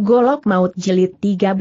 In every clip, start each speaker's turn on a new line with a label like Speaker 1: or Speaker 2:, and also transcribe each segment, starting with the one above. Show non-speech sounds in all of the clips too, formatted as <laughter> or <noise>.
Speaker 1: Golok Maut Jelit 13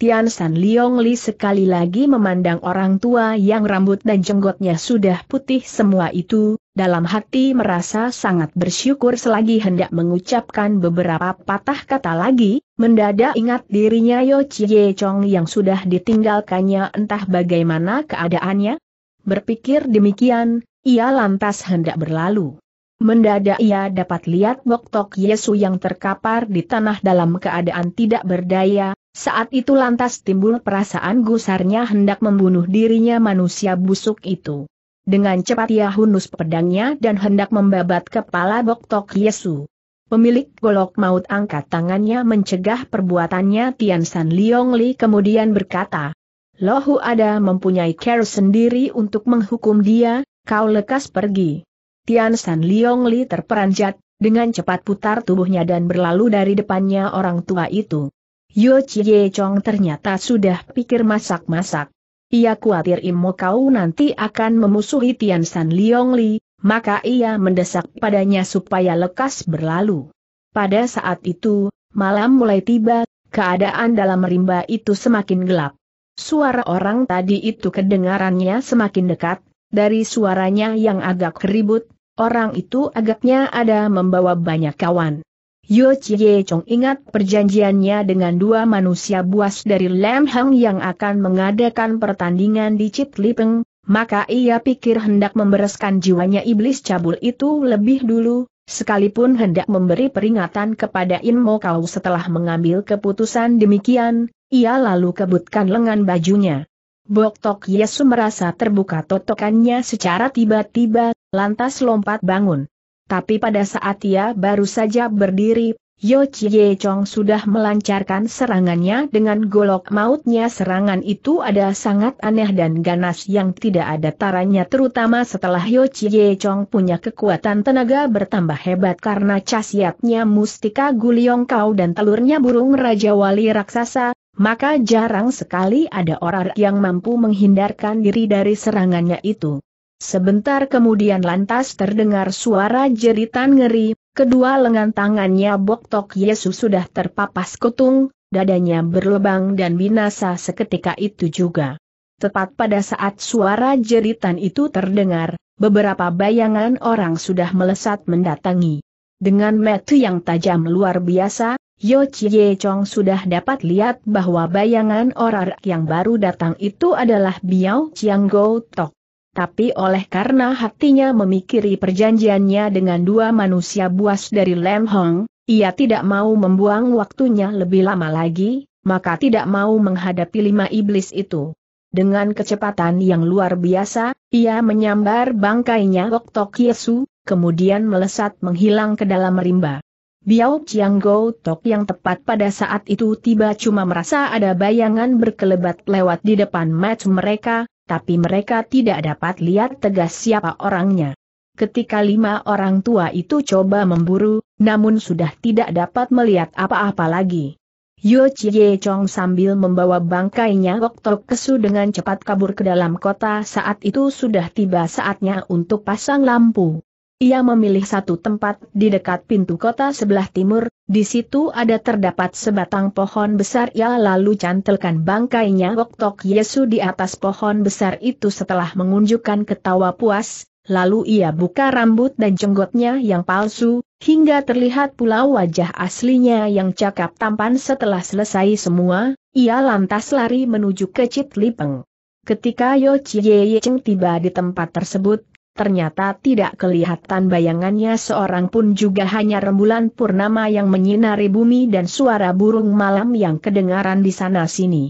Speaker 1: Tian San Liong Li sekali lagi memandang orang tua yang rambut dan jenggotnya sudah putih semua itu, dalam hati merasa sangat bersyukur selagi hendak mengucapkan beberapa patah kata lagi, mendadak ingat dirinya Yo Chie Chong yang sudah ditinggalkannya entah bagaimana keadaannya. Berpikir demikian, ia lantas hendak berlalu. Mendadak ia dapat lihat Bok Tok Yesu yang terkapar di tanah dalam keadaan tidak berdaya, saat itu lantas timbul perasaan gusarnya hendak membunuh dirinya manusia busuk itu. Dengan cepat ia hunus pedangnya dan hendak membabat kepala Bok Tok Yesu. Pemilik golok maut angkat tangannya mencegah perbuatannya Tian San Liong Li kemudian berkata, Lohu ada mempunyai care sendiri untuk menghukum dia, kau lekas pergi. Tian San Liong Li terperanjat, dengan cepat putar tubuhnya dan berlalu dari depannya orang tua itu. Yo Chie Chong ternyata sudah pikir masak-masak. Ia khawatir Imo Kau nanti akan memusuhi Tian San Liong Li, maka ia mendesak padanya supaya lekas berlalu. Pada saat itu, malam mulai tiba, keadaan dalam rimba itu semakin gelap. Suara orang tadi itu kedengarannya semakin dekat, dari suaranya yang agak keribut, Orang itu agaknya ada membawa banyak kawan. Yo Chie Chong ingat perjanjiannya dengan dua manusia buas dari Lam Hang yang akan mengadakan pertandingan di Chit Lipeng, maka ia pikir hendak membereskan jiwanya iblis cabul itu lebih dulu, sekalipun hendak memberi peringatan kepada In Mo Kau setelah mengambil keputusan demikian, ia lalu kebutkan lengan bajunya. Bok Tok Yesu merasa terbuka totokannya secara tiba-tiba, lantas lompat bangun. Tapi pada saat ia baru saja berdiri, Yo Chie Chong sudah melancarkan serangannya dengan golok mautnya serangan itu ada sangat aneh dan ganas yang tidak ada taranya terutama setelah Yo Chie Chong punya kekuatan tenaga bertambah hebat karena casiatnya Mustika Guliong Kau dan telurnya burung Raja Wali Raksasa, maka jarang sekali ada orang yang mampu menghindarkan diri dari serangannya itu. Sebentar kemudian lantas terdengar suara jeritan ngeri, kedua lengan tangannya Boktok Yesus sudah terpapas kutung, dadanya berlebang dan binasa seketika itu juga. Tepat pada saat suara jeritan itu terdengar, beberapa bayangan orang sudah melesat mendatangi. Dengan metu yang tajam luar biasa, Yo Chie Chong sudah dapat lihat bahwa bayangan orang yang baru datang itu adalah Biao Chiang Go Tok. Tapi oleh karena hatinya memikiri perjanjiannya dengan dua manusia buas dari Lam Hong, ia tidak mau membuang waktunya lebih lama lagi, maka tidak mau menghadapi lima iblis itu. Dengan kecepatan yang luar biasa, ia menyambar bangkainya Wok Tok Yesu, kemudian melesat menghilang ke dalam rimba. Biao Chiang Go Tok yang tepat pada saat itu tiba cuma merasa ada bayangan berkelebat lewat di depan match mereka, tapi mereka tidak dapat lihat tegas siapa orangnya. Ketika lima orang tua itu coba memburu, namun sudah tidak dapat melihat apa-apa lagi. Yo Chie Chong sambil membawa bangkainya Wok Tok Kesu dengan cepat kabur ke dalam kota saat itu sudah tiba saatnya untuk pasang lampu. Ia memilih satu tempat di dekat pintu kota sebelah timur, di situ ada terdapat sebatang pohon besar ia lalu cantelkan bangkainya Woktok Yesu di atas pohon besar itu setelah mengunjukkan ketawa puas, lalu ia buka rambut dan jenggotnya yang palsu, hingga terlihat pula wajah aslinya yang cakap tampan setelah selesai semua, ia lantas lari menuju ke Citlipeng. Ketika Yo Chie Cheng tiba di tempat tersebut, ternyata tidak kelihatan bayangannya seorang pun juga hanya rembulan purnama yang menyinari bumi dan suara burung malam yang kedengaran di sana-sini.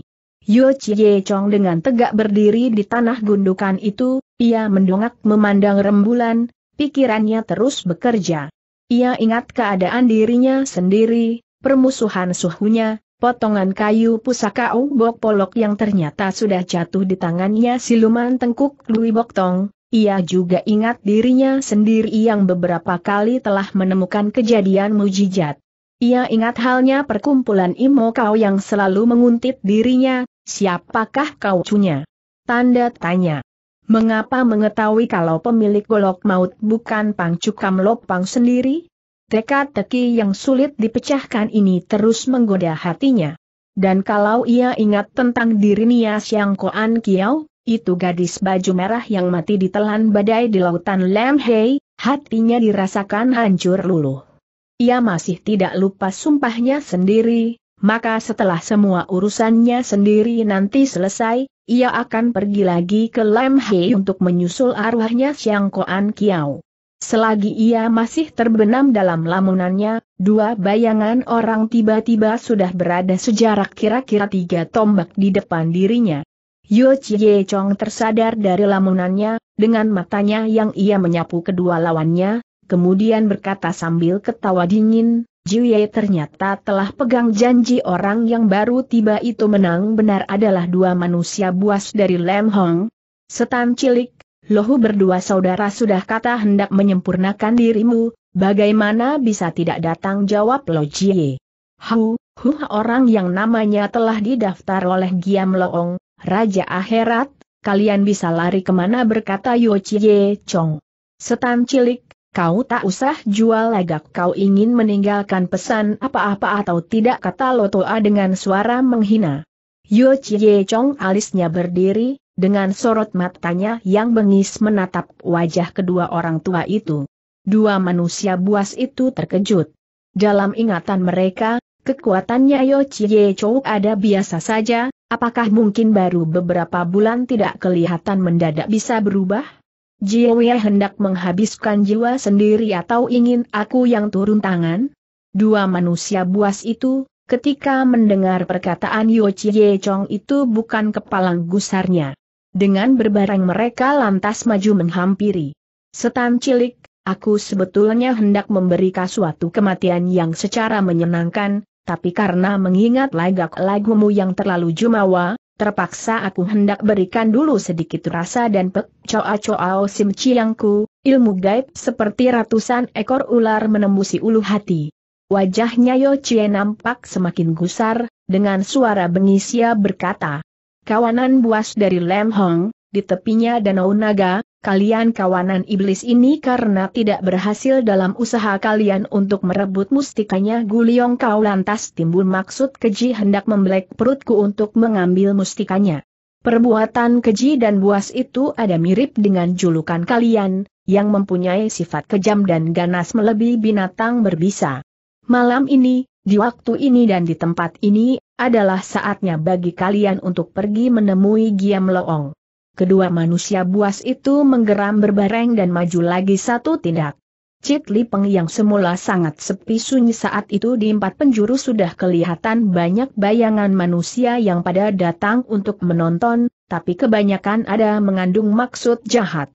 Speaker 1: Yo Chie Chong dengan tegak berdiri di tanah gundukan itu, ia mendongak memandang rembulan, pikirannya terus bekerja. Ia ingat keadaan dirinya sendiri, permusuhan suhunya, potongan kayu pusaka Ubok Polok yang ternyata sudah jatuh di tangannya siluman tengkuk Lui tong. Ia juga ingat dirinya sendiri yang beberapa kali telah menemukan kejadian mujizat. Ia ingat halnya perkumpulan Imo Kau yang selalu menguntit dirinya, siapakah kau cunya? Tanda tanya. Mengapa mengetahui kalau pemilik golok maut bukan pangcukam lopang sendiri? Teka-teki yang sulit dipecahkan ini terus menggoda hatinya. Dan kalau ia ingat tentang diri siangkoan Yang Koan Kiao, itu gadis baju merah yang mati ditelan badai di lautan Lemhei, hatinya dirasakan hancur luluh. Ia masih tidak lupa sumpahnya sendiri, maka setelah semua urusannya sendiri nanti selesai, ia akan pergi lagi ke Lemhei untuk menyusul arwahnya Siang Koan Kiao. Selagi ia masih terbenam dalam lamunannya, dua bayangan orang tiba-tiba sudah berada sejarak kira-kira tiga tombak di depan dirinya. Yo Chie Chong tersadar dari lamunannya, dengan matanya yang ia menyapu kedua lawannya, kemudian berkata sambil ketawa dingin, Jiu Ye, ternyata telah pegang janji orang yang baru tiba itu menang benar adalah dua manusia buas dari Lem Hong. Setan cilik, lohu berdua saudara sudah kata hendak menyempurnakan dirimu, bagaimana bisa tidak datang jawab Lo Ye. Hu, hu orang yang namanya telah didaftar oleh Giam Loong, Raja Akhirat, kalian bisa lari kemana berkata Yo Chie Chong. Setan cilik, kau tak usah jual lagak kau ingin meninggalkan pesan apa-apa atau tidak kata Lotoa dengan suara menghina. Yo Chie Chong alisnya berdiri, dengan sorot matanya yang bengis menatap wajah kedua orang tua itu. Dua manusia buas itu terkejut. Dalam ingatan mereka, kekuatannya Yo Chie Chou ada biasa saja, Apakah mungkin baru beberapa bulan tidak kelihatan mendadak bisa berubah? Jiwe hendak menghabiskan jiwa sendiri atau ingin aku yang turun tangan? Dua manusia buas itu, ketika mendengar perkataan Yo Chie Chong itu bukan kepalang gusarnya. Dengan berbareng mereka lantas maju menghampiri. Setan cilik, aku sebetulnya hendak memberikan suatu kematian yang secara menyenangkan, tapi karena mengingat lagak lagumu yang terlalu jumawa, terpaksa aku hendak berikan dulu sedikit rasa dan pek coa-coa sim ciangku, ilmu gaib seperti ratusan ekor ular menembusi ulu hati. Wajahnya Yo Chie nampak semakin gusar, dengan suara bengisia berkata. Kawanan buas dari Lem Hong, di tepinya Danau Naga, kalian kawanan iblis ini karena tidak berhasil dalam usaha kalian untuk merebut mustikanya Guliong kau lantas timbul maksud keji hendak membelek perutku untuk mengambil mustikanya. Perbuatan keji dan buas itu ada mirip dengan julukan kalian, yang mempunyai sifat kejam dan ganas melebihi binatang berbisa. Malam ini, di waktu ini dan di tempat ini, adalah saatnya bagi kalian untuk pergi menemui Giam Loong kedua manusia buas itu menggeram berbareng dan maju lagi satu tindak. Cit Li yang semula sangat sepi sunyi saat itu di empat penjuru sudah kelihatan banyak bayangan manusia yang pada datang untuk menonton, tapi kebanyakan ada mengandung maksud jahat.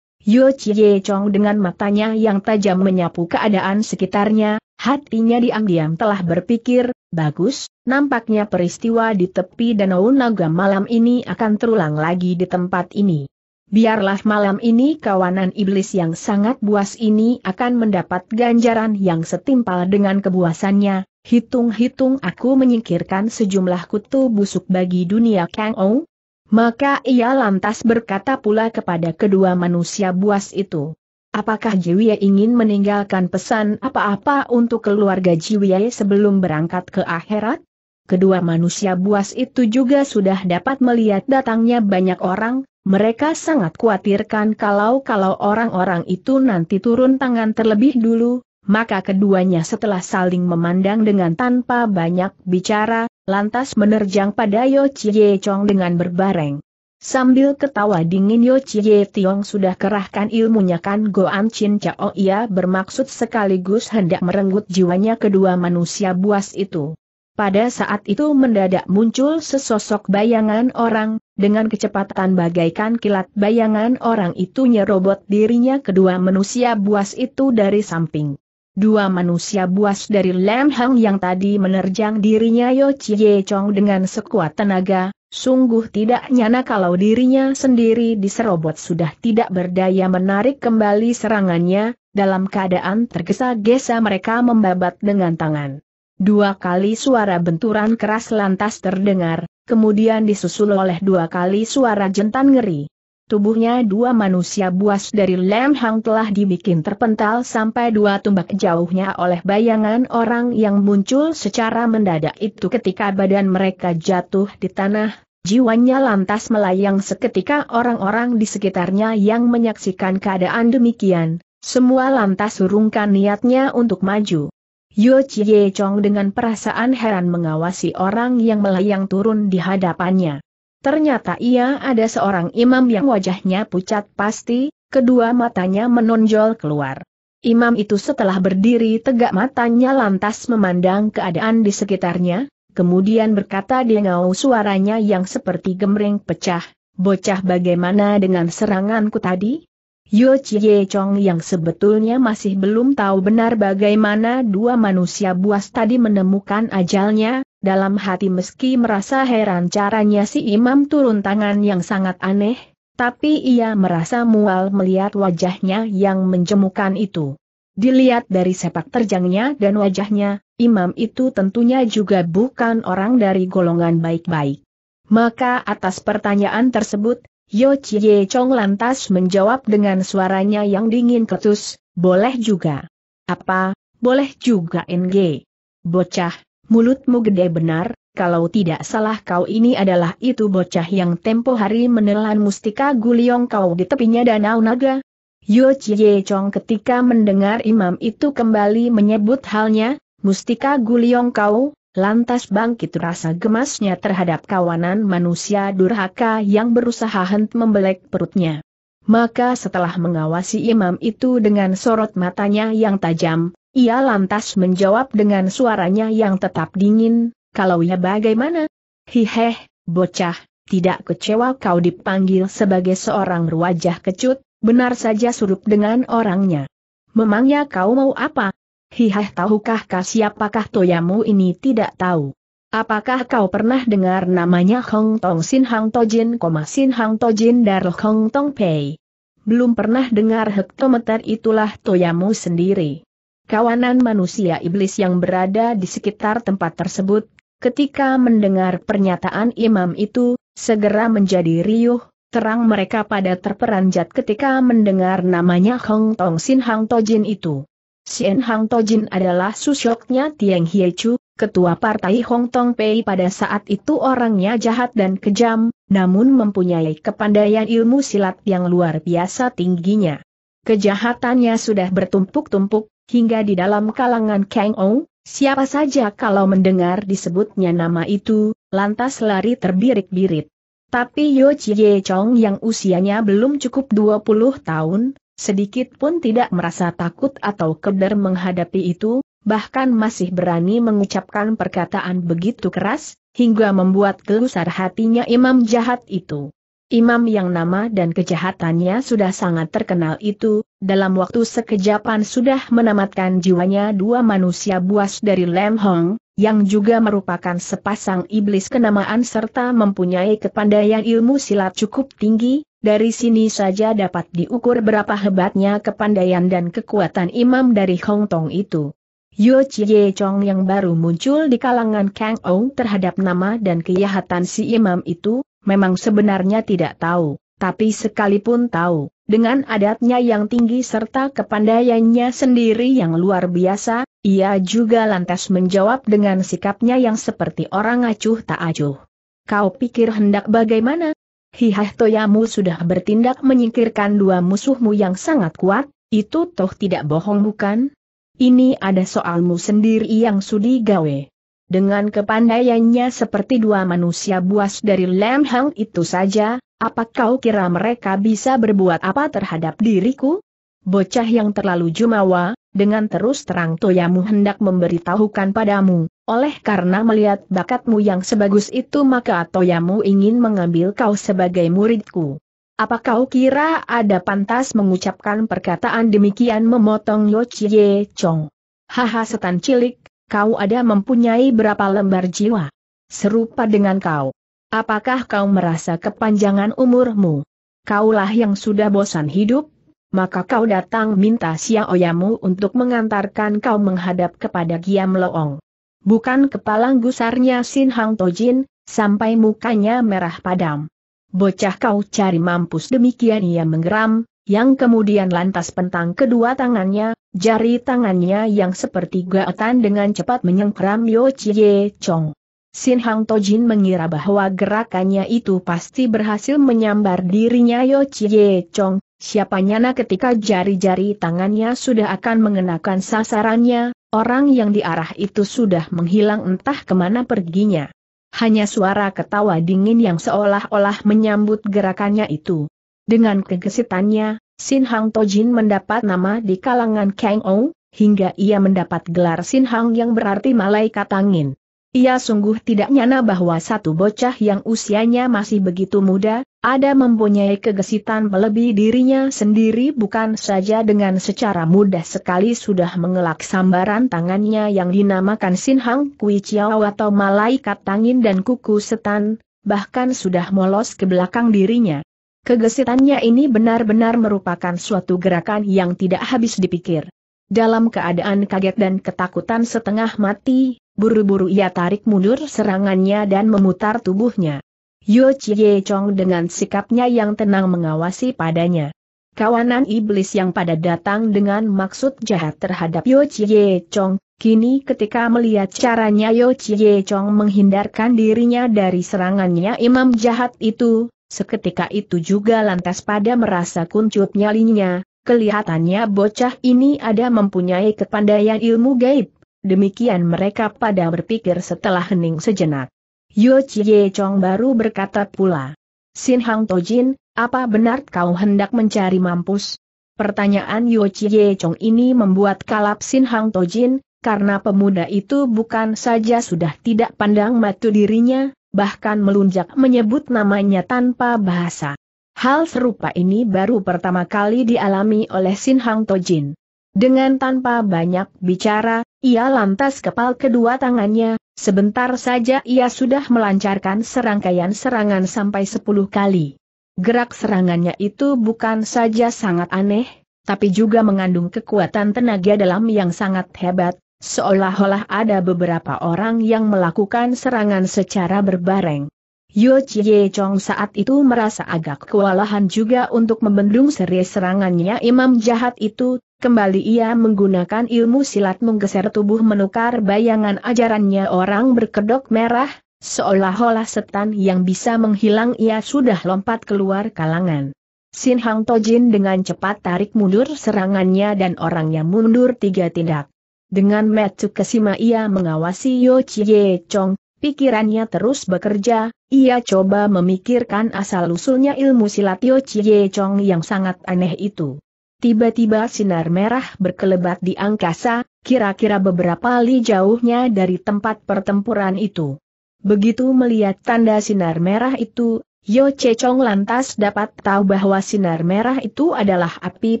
Speaker 1: Yo Chie Chong dengan matanya yang tajam menyapu keadaan sekitarnya, hatinya diam-diam telah berpikir, Bagus, nampaknya peristiwa di tepi Danau Naga malam ini akan terulang lagi di tempat ini. Biarlah malam ini kawanan iblis yang sangat buas ini akan mendapat ganjaran yang setimpal dengan kebuasannya, hitung-hitung aku menyingkirkan sejumlah kutu busuk bagi dunia Kang Ou. Maka ia lantas berkata pula kepada kedua manusia buas itu, Apakah Jiwie ingin meninggalkan pesan apa-apa untuk keluarga Jiwie sebelum berangkat ke akhirat? Kedua manusia buas itu juga sudah dapat melihat datangnya banyak orang, mereka sangat khawatirkan kalau-kalau orang-orang itu nanti turun tangan terlebih dulu, maka keduanya setelah saling memandang dengan tanpa banyak bicara, lantas menerjang pada Yo Chie Chong dengan berbareng. Sambil ketawa dingin Yo Chie Tiong sudah kerahkan ilmunya kan Goan Chin Chao ia bermaksud sekaligus hendak merenggut jiwanya kedua manusia buas itu. Pada saat itu mendadak muncul sesosok bayangan orang, dengan kecepatan bagaikan kilat bayangan orang itu nyerobot dirinya kedua manusia buas itu dari samping. Dua manusia buas dari Lam Hang yang tadi menerjang dirinya Yo Chie Chong dengan sekuat tenaga, sungguh tidak nyana kalau dirinya sendiri diserobot sudah tidak berdaya menarik kembali serangannya, dalam keadaan tergesa-gesa mereka membabat dengan tangan. Dua kali suara benturan keras lantas terdengar, kemudian disusul oleh dua kali suara jentan ngeri tubuhnya dua manusia buas dari Lam Hang telah dibikin terpental sampai dua tumbak jauhnya oleh bayangan orang yang muncul secara mendadak itu ketika badan mereka jatuh di tanah, jiwanya lantas melayang seketika orang-orang di sekitarnya yang menyaksikan keadaan demikian, semua lantas urungkan niatnya untuk maju. Yo Chie Chong dengan perasaan heran mengawasi orang yang melayang turun di hadapannya. Ternyata ia ada seorang imam yang wajahnya pucat pasti, kedua matanya menonjol keluar. Imam itu setelah berdiri tegak matanya lantas memandang keadaan di sekitarnya, kemudian berkata dengau suaranya yang seperti gemring pecah, bocah bagaimana dengan seranganku tadi? Yo Chie Chong yang sebetulnya masih belum tahu benar bagaimana dua manusia buas tadi menemukan ajalnya, dalam hati meski merasa heran caranya si imam turun tangan yang sangat aneh, tapi ia merasa mual melihat wajahnya yang menjemukan itu. Dilihat dari sepak terjangnya dan wajahnya, imam itu tentunya juga bukan orang dari golongan baik-baik. Maka atas pertanyaan tersebut, Yo Chie Chong lantas menjawab dengan suaranya yang dingin ketus, boleh juga. Apa, boleh juga NG. Bocah, mulutmu gede benar, kalau tidak salah kau ini adalah itu bocah yang tempo hari menelan mustika guliong kau di tepinya danau naga. Yo Chie Chong ketika mendengar imam itu kembali menyebut halnya, mustika guliong kau, lantas bangkit rasa gemasnya terhadap kawanan manusia durhaka yang berusaha hent membelek perutnya. Maka setelah mengawasi imam itu dengan sorot matanya yang tajam, ia lantas menjawab dengan suaranya yang tetap dingin, kalau ya bagaimana? Hiheh, bocah, tidak kecewa kau dipanggil sebagai seorang berwajah kecut, benar saja surup dengan orangnya. Memangnya kau mau apa? Hiheh tahukah kah siapakah toyamu ini tidak tahu. Apakah kau pernah dengar namanya Hong Tong Sin Hang Tojin, Sin Hang Tojin Dar Hong Tong Pei? Belum pernah dengar hektometer itulah toyamu sendiri kawanan manusia iblis yang berada di sekitar tempat tersebut, ketika mendengar pernyataan imam itu, segera menjadi riuh, terang mereka pada terperanjat ketika mendengar namanya Hong Tong Sin Hang Tojin itu. Sin Hang Tojin adalah susyoknya Tiang Chu, ketua partai Hong Tong Pei pada saat itu orangnya jahat dan kejam, namun mempunyai kepandaian ilmu silat yang luar biasa tingginya. Kejahatannya sudah bertumpuk-tumpuk, Hingga di dalam kalangan Kang Ou, siapa saja kalau mendengar disebutnya nama itu, lantas lari terbirik-birit. Tapi Yo Chie Chong yang usianya belum cukup 20 tahun, sedikit pun tidak merasa takut atau keder menghadapi itu, bahkan masih berani mengucapkan perkataan begitu keras, hingga membuat gelusar hatinya imam jahat itu. Imam yang nama dan kejahatannya sudah sangat terkenal itu, dalam waktu sekejapan sudah menamatkan jiwanya dua manusia buas dari Lem Hong, yang juga merupakan sepasang iblis kenamaan serta mempunyai kepandaian ilmu silat cukup tinggi, dari sini saja dapat diukur berapa hebatnya kepandaian dan kekuatan imam dari Hong Tong itu. Yu Chie Chong yang baru muncul di kalangan Kang Ong terhadap nama dan kejahatan si imam itu, memang sebenarnya tidak tahu, tapi sekalipun tahu, dengan adatnya yang tinggi serta kepandaiannya sendiri yang luar biasa, ia juga lantas menjawab dengan sikapnya yang seperti orang acuh tak acuh. Kau pikir hendak bagaimana? Hihah Toyamu sudah bertindak menyingkirkan dua musuhmu yang sangat kuat, itu toh tidak bohong bukan? Ini ada soalmu sendiri yang sudi gawe. Dengan kepandaiannya seperti dua manusia buas dari Lam Hang itu saja, apa kau kira mereka bisa berbuat apa terhadap diriku? Bocah yang terlalu jumawa, dengan terus terang toyamu hendak memberitahukan padamu, oleh karena melihat bakatmu yang sebagus itu maka toyamu ingin mengambil kau sebagai muridku. Apa kau kira ada pantas mengucapkan perkataan demikian memotong Yo Chie Chong? Haha setan cilik, kau ada mempunyai berapa lembar jiwa? Serupa dengan kau. Apakah kau merasa kepanjangan umurmu? Kaulah yang sudah bosan hidup, maka kau datang minta Oyamu untuk mengantarkan kau menghadap kepada Giam Loong. Bukan kepala gusarnya Sin Hang Tojin, sampai mukanya merah padam. Bocah kau cari mampus demikian ia menggeram, yang kemudian lantas pentang kedua tangannya, Jari tangannya yang seperti gaetan dengan cepat menyengkram Yo Chie Chong. Sin Hang Tojin mengira bahwa gerakannya itu pasti berhasil menyambar dirinya Yo Chie Chong, siapanya nyana ketika jari-jari tangannya sudah akan mengenakan sasarannya, orang yang diarah itu sudah menghilang entah kemana perginya. Hanya suara ketawa dingin yang seolah-olah menyambut gerakannya itu. Dengan kegesitannya, Sin Hang Tojin mendapat nama di kalangan Kang Ou, hingga ia mendapat gelar Sin Hang yang berarti malaikat angin. Ia sungguh tidak nyana bahwa satu bocah yang usianya masih begitu muda, ada mempunyai kegesitan melebihi dirinya sendiri bukan saja dengan secara mudah sekali sudah mengelak sambaran tangannya yang dinamakan Sin Hang Kui Chiao atau Malaikat Tangin dan Kuku Setan, bahkan sudah molos ke belakang dirinya. Kegesitannya ini benar-benar merupakan suatu gerakan yang tidak habis dipikir. Dalam keadaan kaget dan ketakutan setengah mati, buru-buru ia tarik mundur serangannya dan memutar tubuhnya. Yo Chie Chong dengan sikapnya yang tenang mengawasi padanya. Kawanan iblis yang pada datang dengan maksud jahat terhadap Yo Chie Chong, kini ketika melihat caranya Yo Chie Chong menghindarkan dirinya dari serangannya imam jahat itu, Seketika itu juga lantas pada merasa kuncup nyalinya, kelihatannya bocah ini ada mempunyai kepandaian ilmu gaib. Demikian mereka pada berpikir setelah hening sejenak. Yo Chie Chong baru berkata pula. Sin Hang Tojin, apa benar kau hendak mencari mampus? Pertanyaan Yo Chie Chong ini membuat kalap Sin Hang Tojin, karena pemuda itu bukan saja sudah tidak pandang mata dirinya, bahkan melunjak menyebut namanya tanpa bahasa. Hal serupa ini baru pertama kali dialami oleh Sin Hang Tojin. Dengan tanpa banyak bicara, ia lantas kepal kedua tangannya, sebentar saja ia sudah melancarkan serangkaian serangan sampai sepuluh kali. Gerak serangannya itu bukan saja sangat aneh, tapi juga mengandung kekuatan tenaga dalam yang sangat hebat, Seolah-olah ada beberapa orang yang melakukan serangan secara berbareng. Yu Chie Chong saat itu merasa agak kewalahan juga untuk membendung seri serangannya imam jahat itu, kembali ia menggunakan ilmu silat menggeser tubuh menukar bayangan ajarannya orang berkedok merah, seolah-olah setan yang bisa menghilang ia sudah lompat keluar kalangan. Sin Hang Tojin dengan cepat tarik mundur serangannya dan orangnya mundur tiga tindak. Dengan metu kesima ia mengawasi Yo Chie Chong, pikirannya terus bekerja, ia coba memikirkan asal-usulnya ilmu silat Yo Chie Chong yang sangat aneh itu. Tiba-tiba sinar merah berkelebat di angkasa, kira-kira beberapa li jauhnya dari tempat pertempuran itu. Begitu melihat tanda sinar merah itu, Yo Chong lantas dapat tahu bahwa sinar merah itu adalah api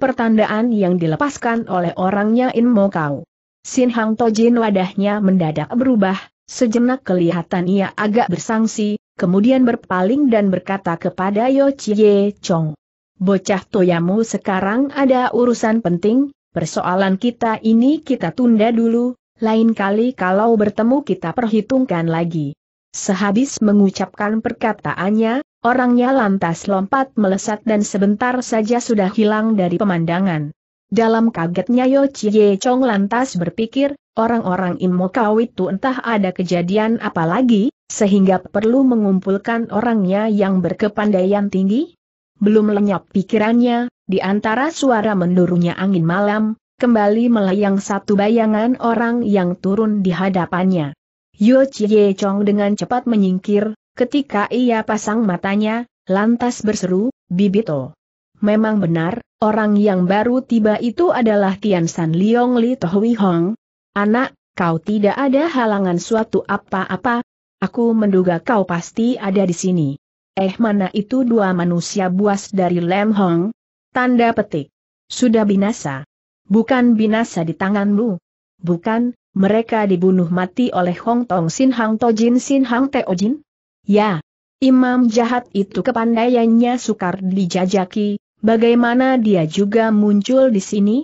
Speaker 1: pertandaan yang dilepaskan oleh orangnya In Mokau. Sin Hang Tojin wadahnya mendadak berubah, sejenak kelihatan ia agak bersangsi, kemudian berpaling dan berkata kepada Yo Chie Chong. Bocah toyamu sekarang ada urusan penting, persoalan kita ini kita tunda dulu, lain kali kalau bertemu kita perhitungkan lagi. Sehabis mengucapkan perkataannya, orangnya lantas lompat melesat dan sebentar saja sudah hilang dari pemandangan. Dalam kagetnya Yo Chie Chong lantas berpikir, orang-orang Imo Kau itu entah ada kejadian apa lagi, sehingga perlu mengumpulkan orangnya yang berkepandaian tinggi? Belum lenyap pikirannya, di antara suara mendurunya angin malam, kembali melayang satu bayangan orang yang turun di hadapannya. Yo Chie Chong dengan cepat menyingkir, ketika ia pasang matanya, lantas berseru, Bibito. Memang benar, Orang yang baru tiba itu adalah Tian San Liong Li Tohui Hong. Anak, kau tidak ada halangan suatu apa-apa. Aku menduga kau pasti ada di sini. Eh mana itu dua manusia buas dari Lem Hong? Tanda petik. Sudah binasa. Bukan binasa di tanganmu. Bukan, mereka dibunuh mati oleh Hong Tong Sin Hang To Jin Sin Hang Jin? Ya. Imam jahat itu kepandaiannya sukar dijajaki, Bagaimana dia juga muncul di sini?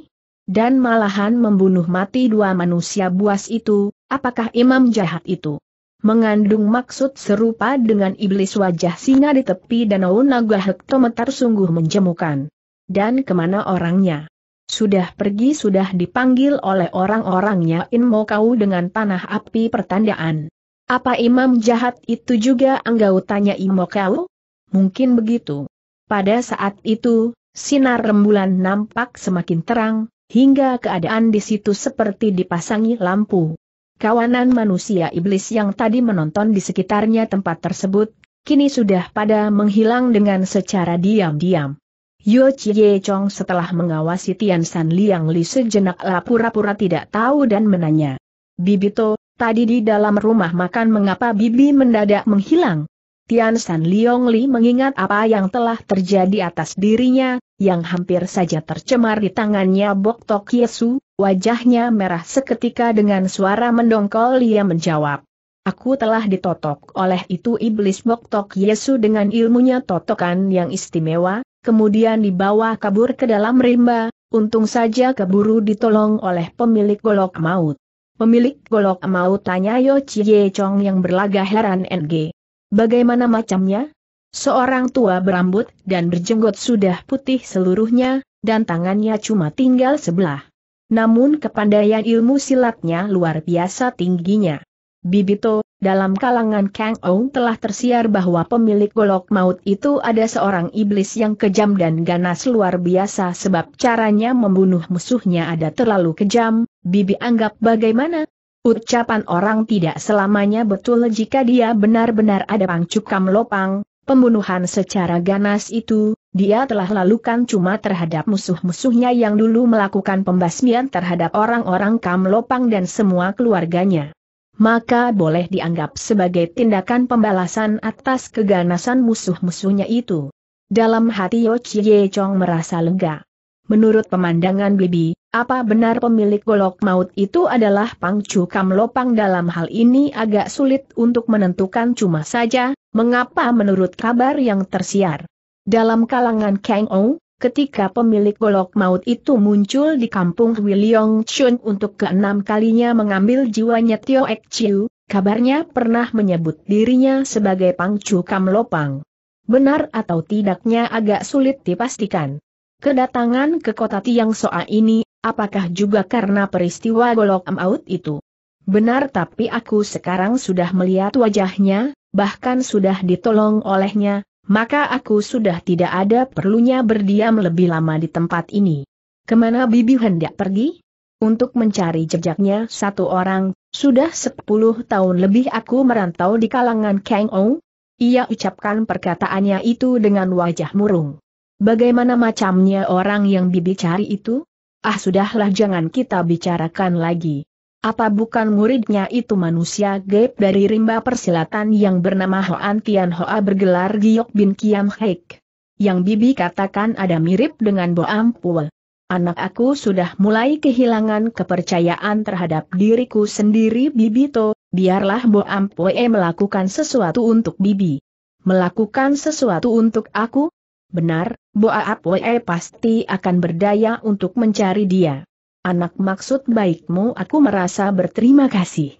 Speaker 1: Dan malahan membunuh mati dua manusia buas itu, apakah imam jahat itu? Mengandung maksud serupa dengan iblis wajah singa di tepi danau naga hektometer sungguh menjemukan. Dan kemana orangnya? Sudah pergi sudah dipanggil oleh orang-orangnya Inmo Kau dengan panah api pertandaan. Apa imam jahat itu juga anggau anggotanya kau? Mungkin begitu. Pada saat itu, sinar rembulan nampak semakin terang, hingga keadaan di situ seperti dipasangi lampu. Kawanan manusia iblis yang tadi menonton di sekitarnya tempat tersebut, kini sudah pada menghilang dengan secara diam-diam. Yo Chie Chong setelah mengawasi Tian San Liang Li sejenak lah pura-pura tidak tahu dan menanya. Bibito, tadi di dalam rumah makan mengapa Bibi mendadak menghilang? Tian San Liong Li mengingat apa yang telah terjadi atas dirinya, yang hampir saja tercemar di tangannya Bok Tok Yesu, wajahnya merah seketika dengan suara mendongkol ia menjawab. Aku telah ditotok oleh itu iblis Bok Tok Yesu dengan ilmunya totokan yang istimewa, kemudian dibawa kabur ke dalam rimba, untung saja keburu ditolong oleh pemilik golok maut. Pemilik golok maut tanya Yo Chie Chong yang berlagak heran NG. Bagaimana macamnya? Seorang tua berambut dan berjenggot sudah putih seluruhnya, dan tangannya cuma tinggal sebelah. Namun kepandaian ilmu silatnya luar biasa tingginya. Bibito, dalam kalangan Kang Ong telah tersiar bahwa pemilik golok maut itu ada seorang iblis yang kejam dan ganas luar biasa sebab caranya membunuh musuhnya ada terlalu kejam, Bibi anggap bagaimana? Ucapan orang tidak selamanya betul jika dia benar-benar ada pangcukam lopang, pembunuhan secara ganas itu, dia telah lakukan cuma terhadap musuh-musuhnya yang dulu melakukan pembasmian terhadap orang-orang Kamlopang dan semua keluarganya. Maka boleh dianggap sebagai tindakan pembalasan atas keganasan musuh-musuhnya itu. Dalam hati Yo Chie Chong merasa lega. Menurut pemandangan Bibi, apa benar pemilik golok maut itu adalah Pangcu Kamlopang dalam hal ini agak sulit untuk menentukan cuma saja, mengapa menurut kabar yang tersiar. Dalam kalangan Kang Ou, ketika pemilik golok maut itu muncul di kampung Wiliong Chun untuk keenam kalinya mengambil jiwanya Tio Ek Chiu, kabarnya pernah menyebut dirinya sebagai Pangcu Kamlopang. Benar atau tidaknya agak sulit dipastikan. Kedatangan ke kota Tiang Soa ini, apakah juga karena peristiwa golok amaut itu? Benar tapi aku sekarang sudah melihat wajahnya, bahkan sudah ditolong olehnya, maka aku sudah tidak ada perlunya berdiam lebih lama di tempat ini. Kemana Bibi hendak pergi? Untuk mencari jejaknya satu orang, sudah sepuluh tahun lebih aku merantau di kalangan Kang Ou. Ia ucapkan perkataannya itu dengan wajah murung. Bagaimana macamnya orang yang bibi cari itu? Ah sudahlah jangan kita bicarakan lagi. Apa bukan muridnya itu manusia gaib dari rimba persilatan yang bernama Hoan Tian Hoa bergelar Giok Bin Kiam Hek? Yang Bibi katakan ada mirip dengan Bo Ampul. Anak aku sudah mulai kehilangan kepercayaan terhadap diriku sendiri Bibi To. biarlah Bo Ampue melakukan sesuatu untuk Bibi. Melakukan sesuatu untuk aku? Benar, Boa Apoe pasti akan berdaya untuk mencari dia. Anak maksud baikmu aku merasa berterima kasih.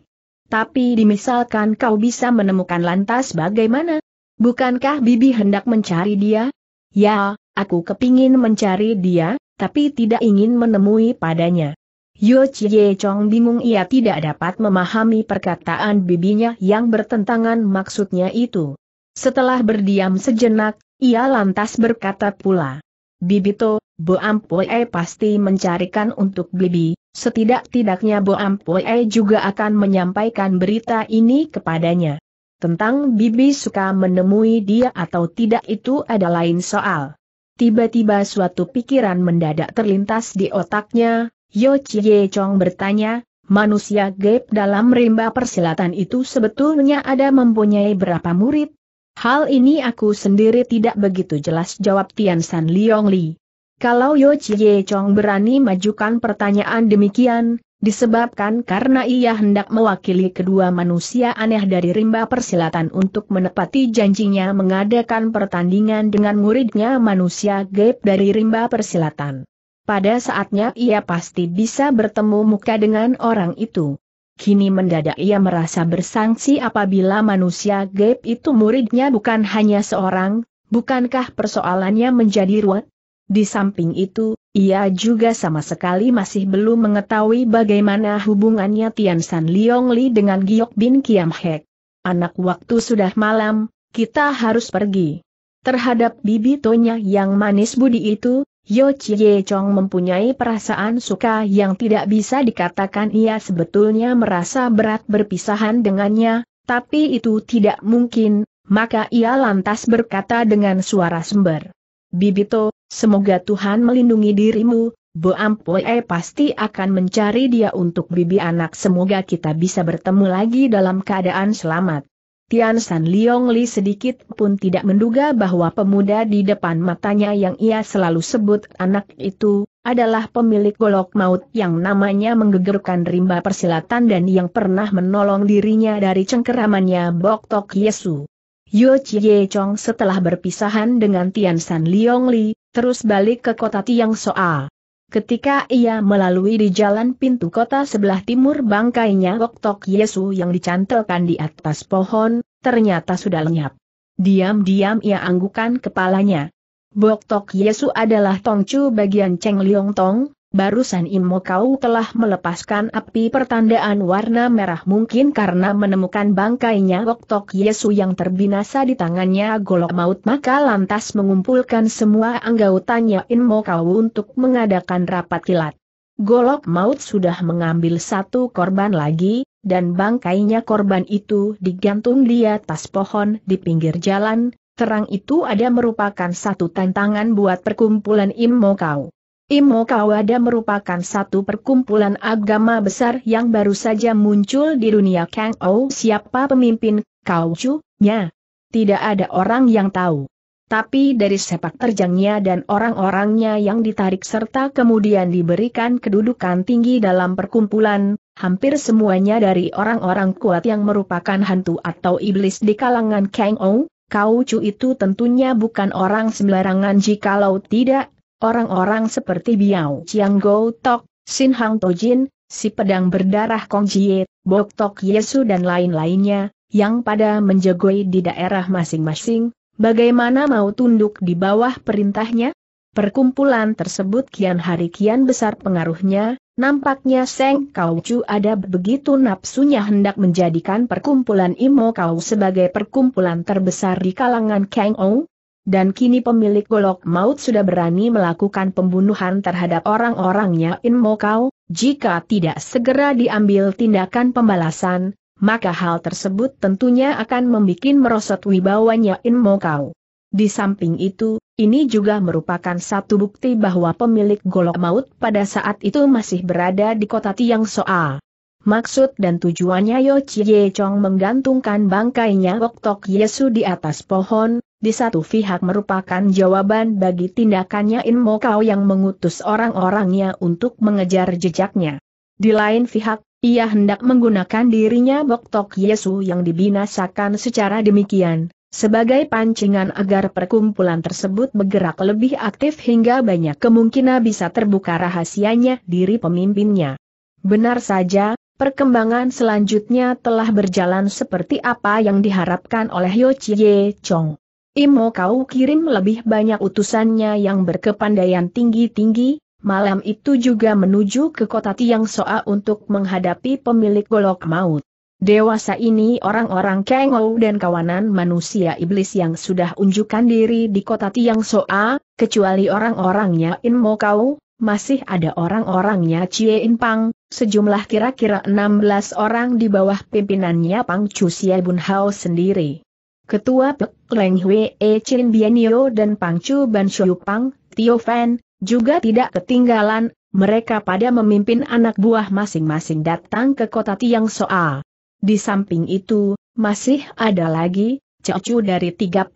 Speaker 1: Tapi dimisalkan kau bisa menemukan lantas bagaimana? Bukankah Bibi hendak mencari dia? Ya, aku kepingin mencari dia, tapi tidak ingin menemui padanya. Yo Chie Chong bingung ia tidak dapat memahami perkataan bibinya yang bertentangan maksudnya itu. Setelah berdiam sejenak, ia lantas berkata pula, Bibito, Bo Ampue pasti mencarikan untuk Bibi, setidak-tidaknya Bo Ampue juga akan menyampaikan berita ini kepadanya. Tentang Bibi suka menemui dia atau tidak itu ada lain soal. Tiba-tiba suatu pikiran mendadak terlintas di otaknya, Yo Chie Chong bertanya, manusia gap dalam rimba persilatan itu sebetulnya ada mempunyai berapa murid? Hal ini aku sendiri tidak begitu jelas jawab Tian San Liong Li. Kalau Yo Chie Chong berani majukan pertanyaan demikian, disebabkan karena ia hendak mewakili kedua manusia aneh dari rimba persilatan untuk menepati janjinya mengadakan pertandingan dengan muridnya manusia gaib dari rimba persilatan. Pada saatnya ia pasti bisa bertemu muka dengan orang itu kini mendadak ia merasa bersangsi apabila manusia gaib itu muridnya bukan hanya seorang, bukankah persoalannya menjadi ruwet? Di samping itu, ia juga sama sekali masih belum mengetahui bagaimana hubungannya Tian San Liong Li dengan Giok Bin Kiam Hek. Anak waktu sudah malam, kita harus pergi. Terhadap bibitonya yang manis budi itu, Yo Chie Chong mempunyai perasaan suka yang tidak bisa dikatakan ia sebetulnya merasa berat berpisahan dengannya, tapi itu tidak mungkin, maka ia lantas berkata dengan suara sumber. Bibito, semoga Tuhan melindungi dirimu, Bo Ampoe pasti akan mencari dia untuk bibi anak semoga kita bisa bertemu lagi dalam keadaan selamat. Tian San Leong Li sedikit pun tidak menduga bahwa pemuda di depan matanya yang ia selalu sebut anak itu, adalah pemilik golok maut yang namanya menggegerkan rimba persilatan dan yang pernah menolong dirinya dari cengkeramannya Bok Tok Yesu. Yo Chie Chong setelah berpisahan dengan Tian San Leong Li, terus balik ke kota Tiang Soa. Ketika ia melalui di jalan pintu kota sebelah timur bangkainya Tok Yesu yang dicantelkan di atas pohon, ternyata sudah lenyap. Diam-diam ia anggukan kepalanya. Bok Tok Yesu adalah Tongcu bagian Cheng Liong Tong, barusan Imo kau telah melepaskan api pertandaan warna merah mungkin karena menemukan bangkainya Tok Yesu yang terbinasa di tangannya golok maut maka lantas mengumpulkan semua anggautannya Imo kau untuk mengadakan rapat kilat. Golok maut sudah mengambil satu korban lagi, dan bangkainya korban itu digantung di atas pohon di pinggir jalan, terang itu ada merupakan satu tantangan buat perkumpulan Immo Kau. Imo Imokawada merupakan satu perkumpulan agama besar yang baru saja muncul di dunia Kang Ou siapa pemimpin, Kau Chu, nya. Tidak ada orang yang tahu. Tapi dari sepak terjangnya dan orang-orangnya yang ditarik serta kemudian diberikan kedudukan tinggi dalam perkumpulan, hampir semuanya dari orang-orang kuat yang merupakan hantu atau iblis di kalangan Kang Ou, Kau Chu itu tentunya bukan orang sembarangan jikalau tidak Orang-orang seperti Biao Chiang Go Tok, Sin Hang Tojin, si pedang berdarah Kong Jie, Bok Tok Yesu dan lain-lainnya, yang pada menjegoi di daerah masing-masing, bagaimana mau tunduk di bawah perintahnya? Perkumpulan tersebut kian hari kian besar pengaruhnya, nampaknya Seng Kau Chu ada begitu nafsunya hendak menjadikan perkumpulan Imo Kau sebagai perkumpulan terbesar di kalangan Kang Ong, dan kini pemilik golok maut sudah berani melakukan pembunuhan terhadap orang-orangnya In Mokau, jika tidak segera diambil tindakan pembalasan, maka hal tersebut tentunya akan membuat merosot wibawanya In Mokau. Di samping itu, ini juga merupakan satu bukti bahwa pemilik golok maut pada saat itu masih berada di kota Tiang Soa. Maksud dan tujuannya Yo Chie Chong menggantungkan bangkainya Wok Tok Yesu di atas pohon, di satu pihak merupakan jawaban bagi tindakannya Inmo Kau yang mengutus orang-orangnya untuk mengejar jejaknya. Di lain pihak, ia hendak menggunakan dirinya Boktok Yesu yang dibinasakan secara demikian, sebagai pancingan agar perkumpulan tersebut bergerak lebih aktif hingga banyak kemungkinan bisa terbuka rahasianya diri pemimpinnya. Benar saja, perkembangan selanjutnya telah berjalan seperti apa yang diharapkan oleh Yo Chie Chong. Imo kau kirim lebih banyak utusannya yang berkepandaian tinggi-tinggi, malam itu juga menuju ke kota Tiang Soa untuk menghadapi pemilik golok maut. Dewasa ini orang-orang Kengou dan kawanan manusia iblis yang sudah unjukkan diri di kota Tiang Soa, kecuali orang-orangnya Imo Kau, masih ada orang-orangnya Cie In Pang, sejumlah kira-kira 16 orang di bawah pimpinannya Pang Chu Bun Hao sendiri. Ketua Pek Leng Hwe E Chin Bianio dan Pang Ban Shou Pang, Tio Fan, juga tidak ketinggalan, mereka pada memimpin anak buah masing-masing datang ke kota Tiang Soa. Di samping itu, masih ada lagi, cecu dari 36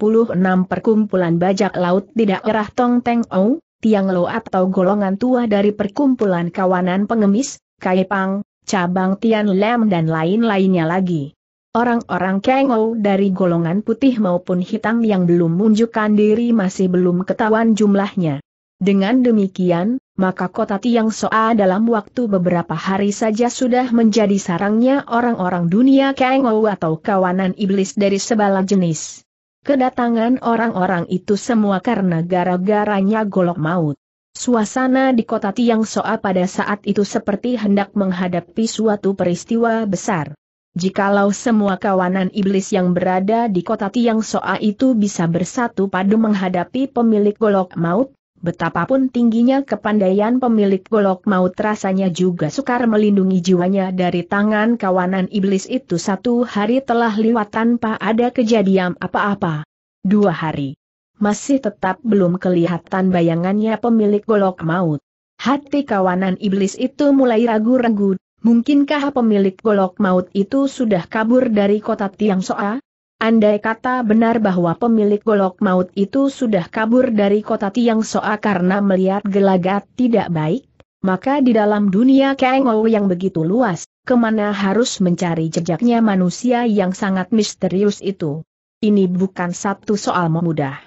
Speaker 1: perkumpulan bajak laut di daerah Tong Teng Ou, Tiang Lo atau golongan tua dari perkumpulan kawanan pengemis, Kai Pang, cabang Tian Lem dan lain-lainnya lagi. Orang-orang Kengou dari golongan putih maupun hitam yang belum menunjukkan diri masih belum ketahuan jumlahnya. Dengan demikian, maka kota Tiang Soa dalam waktu beberapa hari saja sudah menjadi sarangnya orang-orang dunia Kengou atau kawanan iblis dari sebelah jenis. Kedatangan orang-orang itu semua karena gara-garanya golok maut. Suasana di kota Tiang Soa pada saat itu seperti hendak menghadapi suatu peristiwa besar. Jikalau semua kawanan iblis yang berada di kota Tiang Soa itu bisa bersatu padu menghadapi pemilik golok maut, betapapun tingginya kepandaian pemilik golok maut rasanya juga sukar melindungi jiwanya dari tangan kawanan iblis itu satu hari telah lewat tanpa ada kejadian apa-apa. Dua hari. Masih tetap belum kelihatan bayangannya pemilik golok maut. Hati kawanan iblis itu mulai ragu-ragu, Mungkinkah pemilik golok maut itu sudah kabur dari kota Tiang Soa? Andai kata benar bahwa pemilik golok maut itu sudah kabur dari kota Tiang Soa karena melihat gelagat tidak baik, maka di dalam dunia Kengou yang begitu luas, kemana harus mencari jejaknya manusia yang sangat misterius itu? Ini bukan satu soal memudah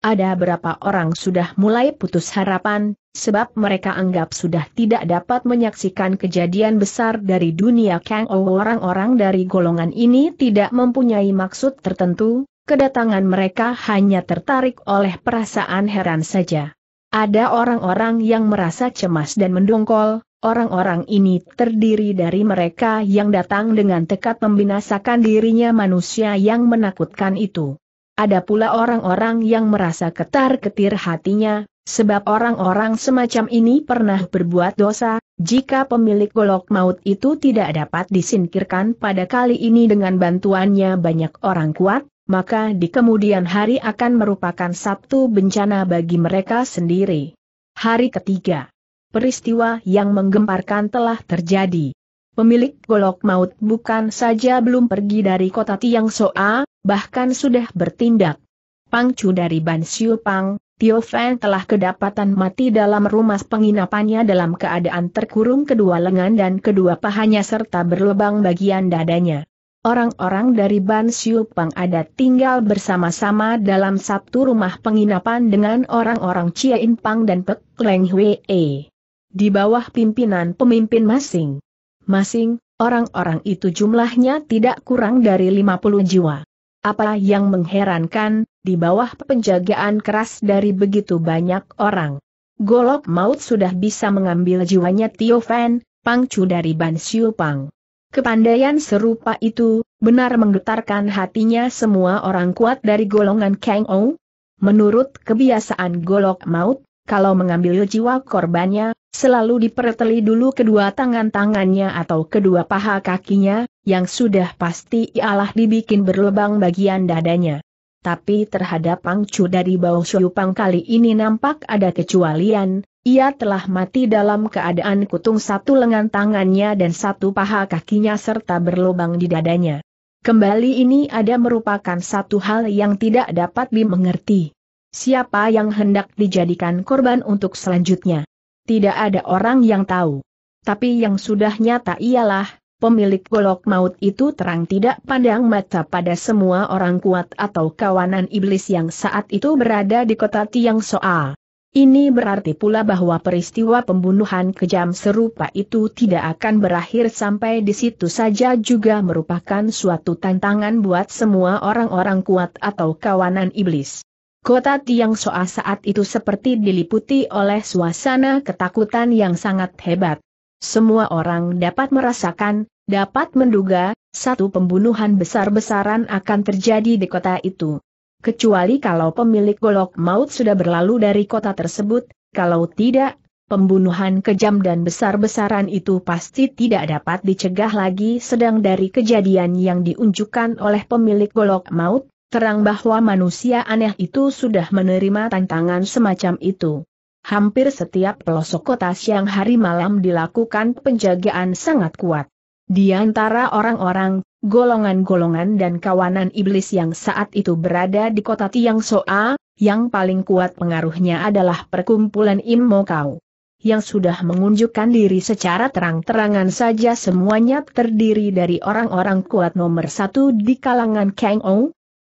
Speaker 1: ada berapa orang sudah mulai putus harapan, sebab mereka anggap sudah tidak dapat menyaksikan kejadian besar dari dunia Kang Ou orang-orang dari golongan ini tidak mempunyai maksud tertentu, kedatangan mereka hanya tertarik oleh perasaan heran saja. Ada orang-orang yang merasa cemas dan mendongkol, orang-orang ini terdiri dari mereka yang datang dengan tekad membinasakan dirinya manusia yang menakutkan itu. Ada pula orang-orang yang merasa ketar-ketir hatinya, sebab orang-orang semacam ini pernah berbuat dosa, jika pemilik golok maut itu tidak dapat disingkirkan pada kali ini dengan bantuannya banyak orang kuat, maka di kemudian hari akan merupakan Sabtu bencana bagi mereka sendiri. Hari ketiga, peristiwa yang menggemparkan telah terjadi. Pemilik golok maut bukan saja belum pergi dari kota Tiang Soa, bahkan sudah bertindak. Pangcu dari Bansiu Pang, Tio Feng telah kedapatan mati dalam rumah penginapannya dalam keadaan terkurung kedua lengan dan kedua pahanya serta berlubang bagian dadanya. Orang-orang dari Bansiu Pang adat tinggal bersama-sama dalam satu rumah penginapan dengan orang-orang In Pang dan Pek Leng Hwee. Di bawah pimpinan pemimpin masing-masing, orang-orang itu jumlahnya tidak kurang dari 50 jiwa. Apa yang mengherankan, di bawah penjagaan keras dari begitu banyak orang. Golok maut sudah bisa mengambil jiwanya Tio Fan, pangcu dari Ban Xiu Pang. Kepandaian serupa itu, benar menggetarkan hatinya semua orang kuat dari golongan Kang Ou. Menurut kebiasaan golok maut, kalau mengambil jiwa korbannya, selalu dipereteli dulu kedua tangan-tangannya atau kedua paha kakinya, yang sudah pasti ialah dibikin berlubang bagian dadanya. Tapi terhadap pangcu dari bau Pang kali ini nampak ada kecualian, ia telah mati dalam keadaan kutung satu lengan tangannya dan satu paha kakinya serta berlubang di dadanya. Kembali ini ada merupakan satu hal yang tidak dapat dimengerti. Siapa yang hendak dijadikan korban untuk selanjutnya? Tidak ada orang yang tahu. Tapi yang sudah nyata ialah, pemilik golok maut itu terang tidak pandang mata pada semua orang kuat atau kawanan iblis yang saat itu berada di kota Tiang Soa. Ini berarti pula bahwa peristiwa pembunuhan kejam serupa itu tidak akan berakhir sampai di situ saja juga merupakan suatu tantangan buat semua orang-orang kuat atau kawanan iblis. Kota Tiang Soa saat itu seperti diliputi oleh suasana ketakutan yang sangat hebat. Semua orang dapat merasakan, dapat menduga, satu pembunuhan besar-besaran akan terjadi di kota itu. Kecuali kalau pemilik golok maut sudah berlalu dari kota tersebut, kalau tidak, pembunuhan kejam dan besar-besaran itu pasti tidak dapat dicegah lagi sedang dari kejadian yang diunjukkan oleh pemilik golok maut, terang bahwa manusia aneh itu sudah menerima tantangan semacam itu hampir setiap pelosok kota siang hari malam dilakukan penjagaan sangat kuat. Di antara orang-orang, golongan-golongan dan kawanan iblis yang saat itu berada di kota Tiang Soa, yang paling kuat pengaruhnya adalah perkumpulan Imokau, Yang sudah mengunjukkan diri secara terang-terangan saja semuanya terdiri dari orang-orang kuat nomor satu di kalangan Kang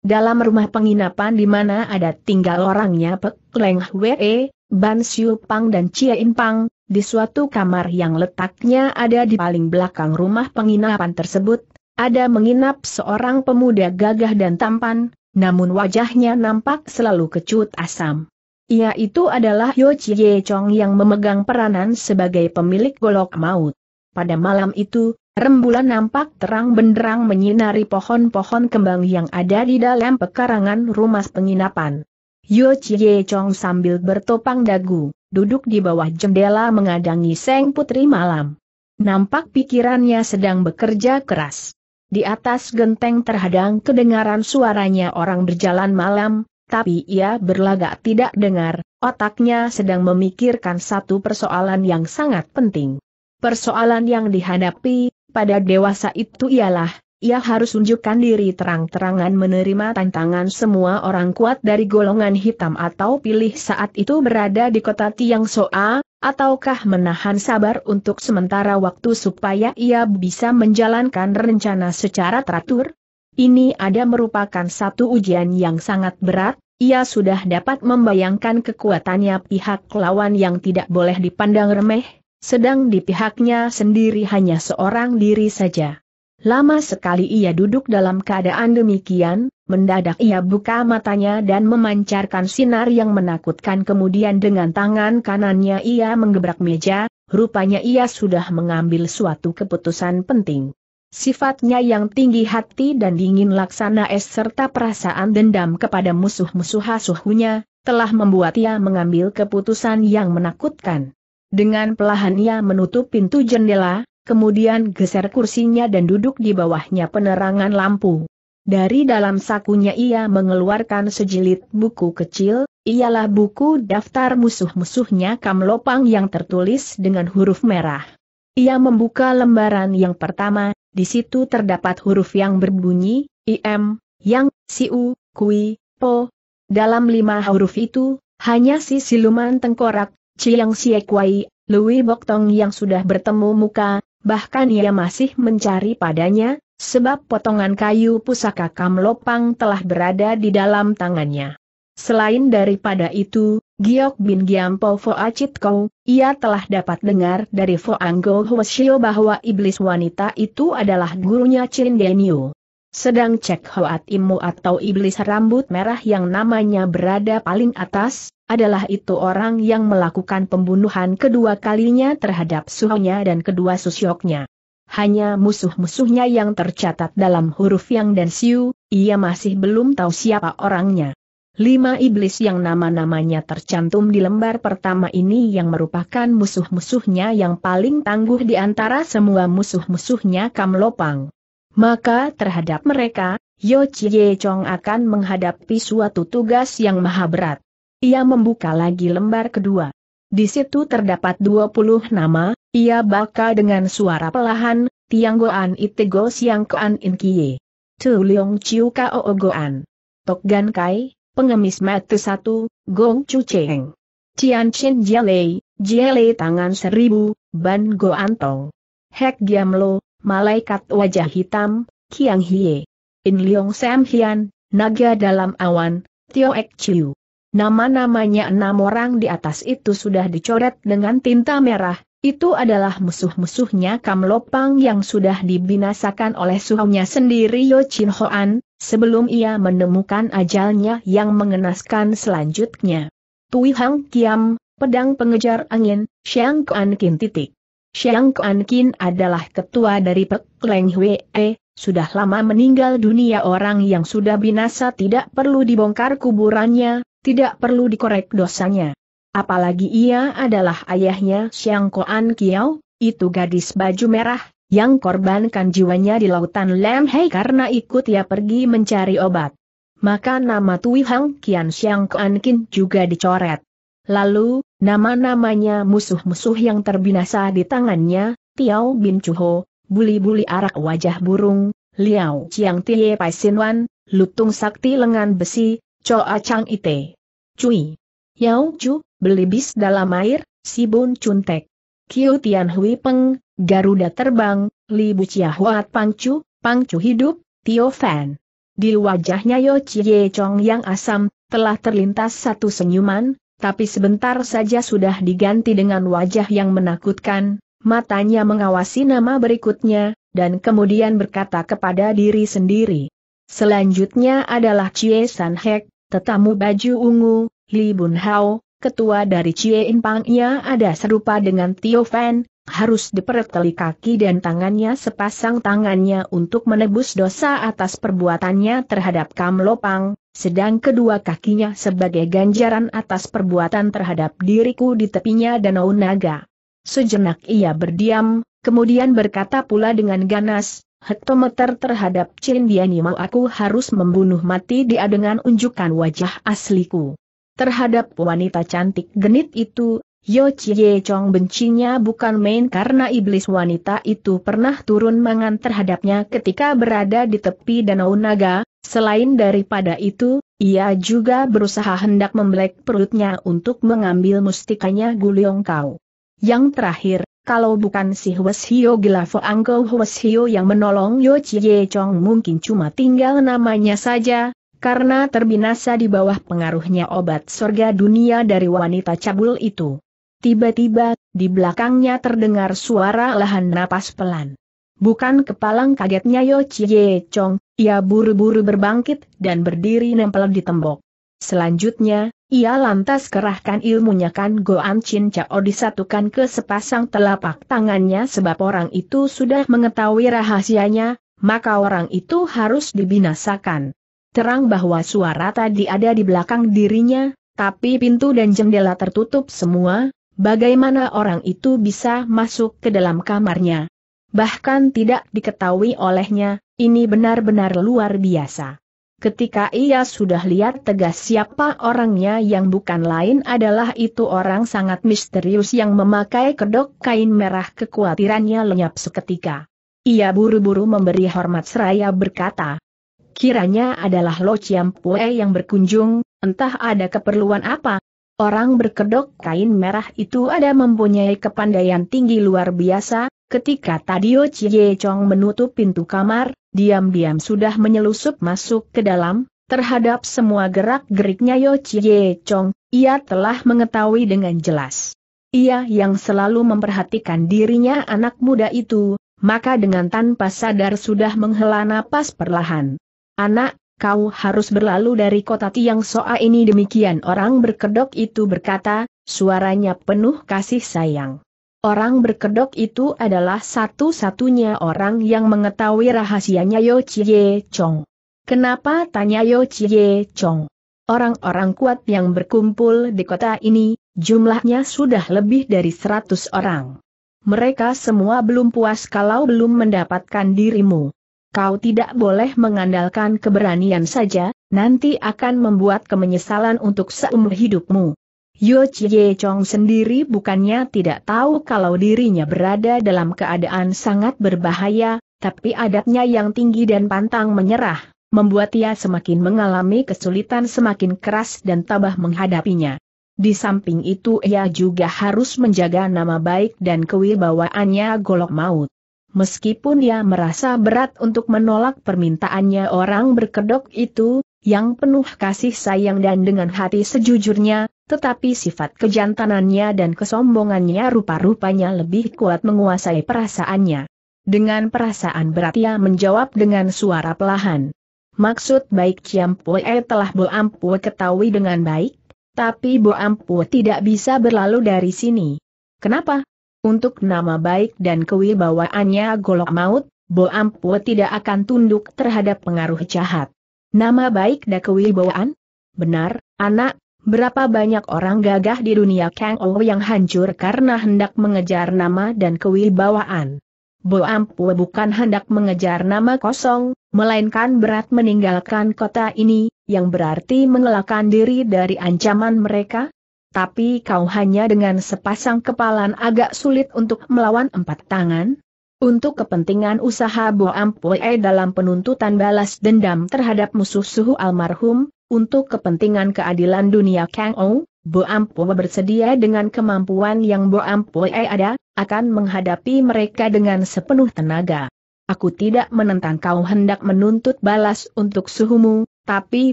Speaker 1: Dalam rumah penginapan di mana ada tinggal orangnya Pek Leng Hwe, Ban Siu Pang dan Chia In Pang, di suatu kamar yang letaknya ada di paling belakang rumah penginapan tersebut, ada menginap seorang pemuda gagah dan tampan, namun wajahnya nampak selalu kecut asam. Ia itu adalah Yo Chie Chong yang memegang peranan sebagai pemilik golok maut. Pada malam itu, rembulan nampak terang benderang menyinari pohon-pohon kembang yang ada di dalam pekarangan rumah penginapan. Yo Chie Chong sambil bertopang dagu, duduk di bawah jendela mengadangi Seng Putri malam. Nampak pikirannya sedang bekerja keras. Di atas genteng terhadang kedengaran suaranya orang berjalan malam, tapi ia berlagak tidak dengar, otaknya sedang memikirkan satu persoalan yang sangat penting. Persoalan yang dihadapi, pada dewasa itu ialah, ia harus unjukkan diri terang-terangan menerima tantangan semua orang kuat dari golongan hitam atau pilih saat itu berada di kota Tiang Soa, ataukah menahan sabar untuk sementara waktu supaya ia bisa menjalankan rencana secara teratur? Ini ada merupakan satu ujian yang sangat berat, ia sudah dapat membayangkan kekuatannya pihak lawan yang tidak boleh dipandang remeh, sedang di pihaknya sendiri hanya seorang diri saja. Lama sekali ia duduk dalam keadaan demikian, mendadak ia buka matanya dan memancarkan sinar yang menakutkan kemudian dengan tangan kanannya ia menggebrak meja, rupanya ia sudah mengambil suatu keputusan penting. Sifatnya yang tinggi hati dan dingin laksana es serta perasaan dendam kepada musuh-musuh hasuhnya, telah membuat ia mengambil keputusan yang menakutkan. Dengan pelahan ia menutup pintu jendela, kemudian geser kursinya dan duduk di bawahnya penerangan lampu. Dari dalam sakunya ia mengeluarkan sejilid buku kecil, ialah buku daftar musuh-musuhnya Kamlopang yang tertulis dengan huruf merah. Ia membuka lembaran yang pertama, di situ terdapat huruf yang berbunyi, IM, Yang, Siu, Kui, Po. Dalam lima huruf itu, hanya si siluman tengkorak, Ciang Siekwai, Lui Boktong yang sudah bertemu muka, bahkan ia masih mencari padanya, sebab potongan kayu pusaka Kamlopang telah berada di dalam tangannya. Selain daripada itu, Giok Bin Giampo Foacit Kou, ia telah dapat dengar dari Foanggo Hwasyo bahwa iblis wanita itu adalah gurunya Chin Denyu. Sedang Cek Hoat Imu atau iblis rambut merah yang namanya berada paling atas, adalah itu orang yang melakukan pembunuhan kedua kalinya terhadap suhunya dan kedua susyoknya. Hanya musuh-musuhnya yang tercatat dalam huruf yang dan siu, ia masih belum tahu siapa orangnya. Lima iblis yang nama-namanya tercantum di lembar pertama ini yang merupakan musuh-musuhnya yang paling tangguh di antara semua musuh-musuhnya Kamlopang. Maka terhadap mereka, Yo Chie Chong akan menghadapi suatu tugas yang maha berat. Ia membuka lagi lembar kedua. Di situ terdapat 20 nama, ia baca dengan suara pelahan, Siang Koan In Kie. Tu Leong Chiu Kao Goan. Tok Gan Kai, pengemis mati satu, Gong Chu Cheng. Cian Chin Jialei, Jialei tangan seribu, Ban Goan Tong. Hek Giam Lo, malaikat wajah hitam, Kiang Hie. In Leong Sam Hian, naga dalam awan, Tio Ek Chiu. Nama-namanya enam orang di atas itu sudah dicoret dengan tinta merah, itu adalah musuh-musuhnya Kamlopang yang sudah dibinasakan oleh suhunya sendiri Yo Chin Hoan, sebelum ia menemukan ajalnya yang mengenaskan selanjutnya. Tui Hang Kiam, Pedang Pengejar Angin, Xiang Kuan Kin titik. Xiang Kuan Kin adalah ketua dari Pek Leng Hwe, e, sudah lama meninggal dunia orang yang sudah binasa tidak perlu dibongkar kuburannya, tidak perlu dikorek dosanya. Apalagi ia adalah ayahnya Xiang Koan Kiao, itu gadis baju merah, yang korbankan jiwanya di lautan Lam Hei karena ikut ia pergi mencari obat. Maka nama Tui Hang Kian Xiang Koan Kin juga dicoret. Lalu, nama-namanya musuh-musuh yang terbinasa di tangannya, Tiao Bin Chuho, buli-buli arak wajah burung, Liao Chiang Tie Pai Sin Wan, Lutung Sakti Lengan Besi, Choa Chang Ite. Cui. Yao Chu, belibis dalam air, si bun cuntek. Kiu Tian Hui Peng, Garuda terbang, Li Chia Huat Pangcu, Pangcu hidup, Tio Fan. Di wajahnya Yo Chie Chong yang asam, telah terlintas satu senyuman, tapi sebentar saja sudah diganti dengan wajah yang menakutkan, matanya mengawasi nama berikutnya, dan kemudian berkata kepada diri sendiri. Selanjutnya adalah Chie San Hek, Tetamu baju ungu, Li Bun Hao, ketua dari Cie Impang ia ada serupa dengan Tio Fan, harus diperteli kaki dan tangannya sepasang tangannya untuk menebus dosa atas perbuatannya terhadap Kam Lopang, sedang kedua kakinya sebagai ganjaran atas perbuatan terhadap diriku di tepinya Danau Naga. Sejenak ia berdiam, kemudian berkata pula dengan ganas, hektometer terhadap Chin mau aku harus membunuh mati dia dengan unjukan wajah asliku. Terhadap wanita cantik genit itu, Yo Chie Chong bencinya bukan main karena iblis wanita itu pernah turun mangan terhadapnya ketika berada di tepi Danau Naga, selain daripada itu, ia juga berusaha hendak membelek perutnya untuk mengambil mustikanya Guliong Kau. Yang terakhir, kalau bukan si Hues Hio Gilafo Angko Hues yang menolong Yo Chie Chong mungkin cuma tinggal namanya saja, karena terbinasa di bawah pengaruhnya obat sorga dunia dari wanita cabul itu. Tiba-tiba, di belakangnya terdengar suara lahan napas pelan. Bukan kepalang kagetnya Yo Chie Chong, ia buru-buru berbangkit dan berdiri nempel di tembok. Selanjutnya, ia lantas kerahkan ilmunya Kan Goan Chin Chao disatukan ke sepasang telapak tangannya sebab orang itu sudah mengetahui rahasianya, maka orang itu harus dibinasakan. Terang bahwa suara tadi ada di belakang dirinya, tapi pintu dan jendela tertutup semua, bagaimana orang itu bisa masuk ke dalam kamarnya. Bahkan tidak diketahui olehnya, ini benar-benar luar biasa. Ketika ia sudah lihat tegas siapa orangnya yang bukan lain adalah itu orang sangat misterius yang memakai kedok kain merah Kekuatirannya lenyap seketika. Ia buru-buru memberi hormat seraya berkata, Kiranya adalah Lo Pue yang berkunjung, entah ada keperluan apa. Orang berkedok kain merah itu ada mempunyai kepandaian tinggi luar biasa, ketika Tadio Cie Chong menutup pintu kamar, diam-diam sudah menyelusup masuk ke dalam, terhadap semua gerak-geriknya Yo Chie Chong, ia telah mengetahui dengan jelas. Ia yang selalu memperhatikan dirinya anak muda itu, maka dengan tanpa sadar sudah menghela napas perlahan. Anak, kau harus berlalu dari kota Tiang Soa ini demikian orang berkedok itu berkata, suaranya penuh kasih sayang. Orang berkedok itu adalah satu-satunya orang yang mengetahui rahasianya Yo Chie Chong. Kenapa tanya Yo Chie Chong? Orang-orang kuat yang berkumpul di kota ini, jumlahnya sudah lebih dari seratus orang. Mereka semua belum puas kalau belum mendapatkan dirimu. Kau tidak boleh mengandalkan keberanian saja, nanti akan membuat kemenyesalan untuk seumur hidupmu. Yo Chie Chong sendiri bukannya tidak tahu kalau dirinya berada dalam keadaan sangat berbahaya, tapi adatnya yang tinggi dan pantang menyerah, membuat ia semakin mengalami kesulitan semakin keras dan tabah menghadapinya. Di samping itu ia juga harus menjaga nama baik dan kewibawaannya golok maut. Meskipun ia merasa berat untuk menolak permintaannya orang berkedok itu, yang penuh kasih sayang dan dengan hati sejujurnya, tetapi sifat kejantanannya dan kesombongannya rupa-rupanya lebih kuat menguasai perasaannya. Dengan perasaan berat ia menjawab dengan suara pelahan. Maksud baik Ciam Pue telah Bo Ampue ketahui dengan baik, tapi Bo Ampue tidak bisa berlalu dari sini. Kenapa? Untuk nama baik dan kewibawaannya golok maut, Bo Ampue tidak akan tunduk terhadap pengaruh jahat. Nama baik dan kewibawaan? Benar, anak, Berapa banyak orang gagah di dunia Kang Ou yang hancur karena hendak mengejar nama dan kewibawaan. Bo Ampu bukan hendak mengejar nama kosong, melainkan berat meninggalkan kota ini, yang berarti mengelakkan diri dari ancaman mereka. Tapi kau hanya dengan sepasang kepalan agak sulit untuk melawan empat tangan, untuk kepentingan usaha Bo Ampue dalam penuntutan balas dendam terhadap musuh suhu almarhum, untuk kepentingan keadilan dunia Kang Ou, Bo Ampue bersedia dengan kemampuan yang Bo Ampue ada, akan menghadapi mereka dengan sepenuh tenaga. Aku tidak menentang kau hendak menuntut balas untuk suhumu, tapi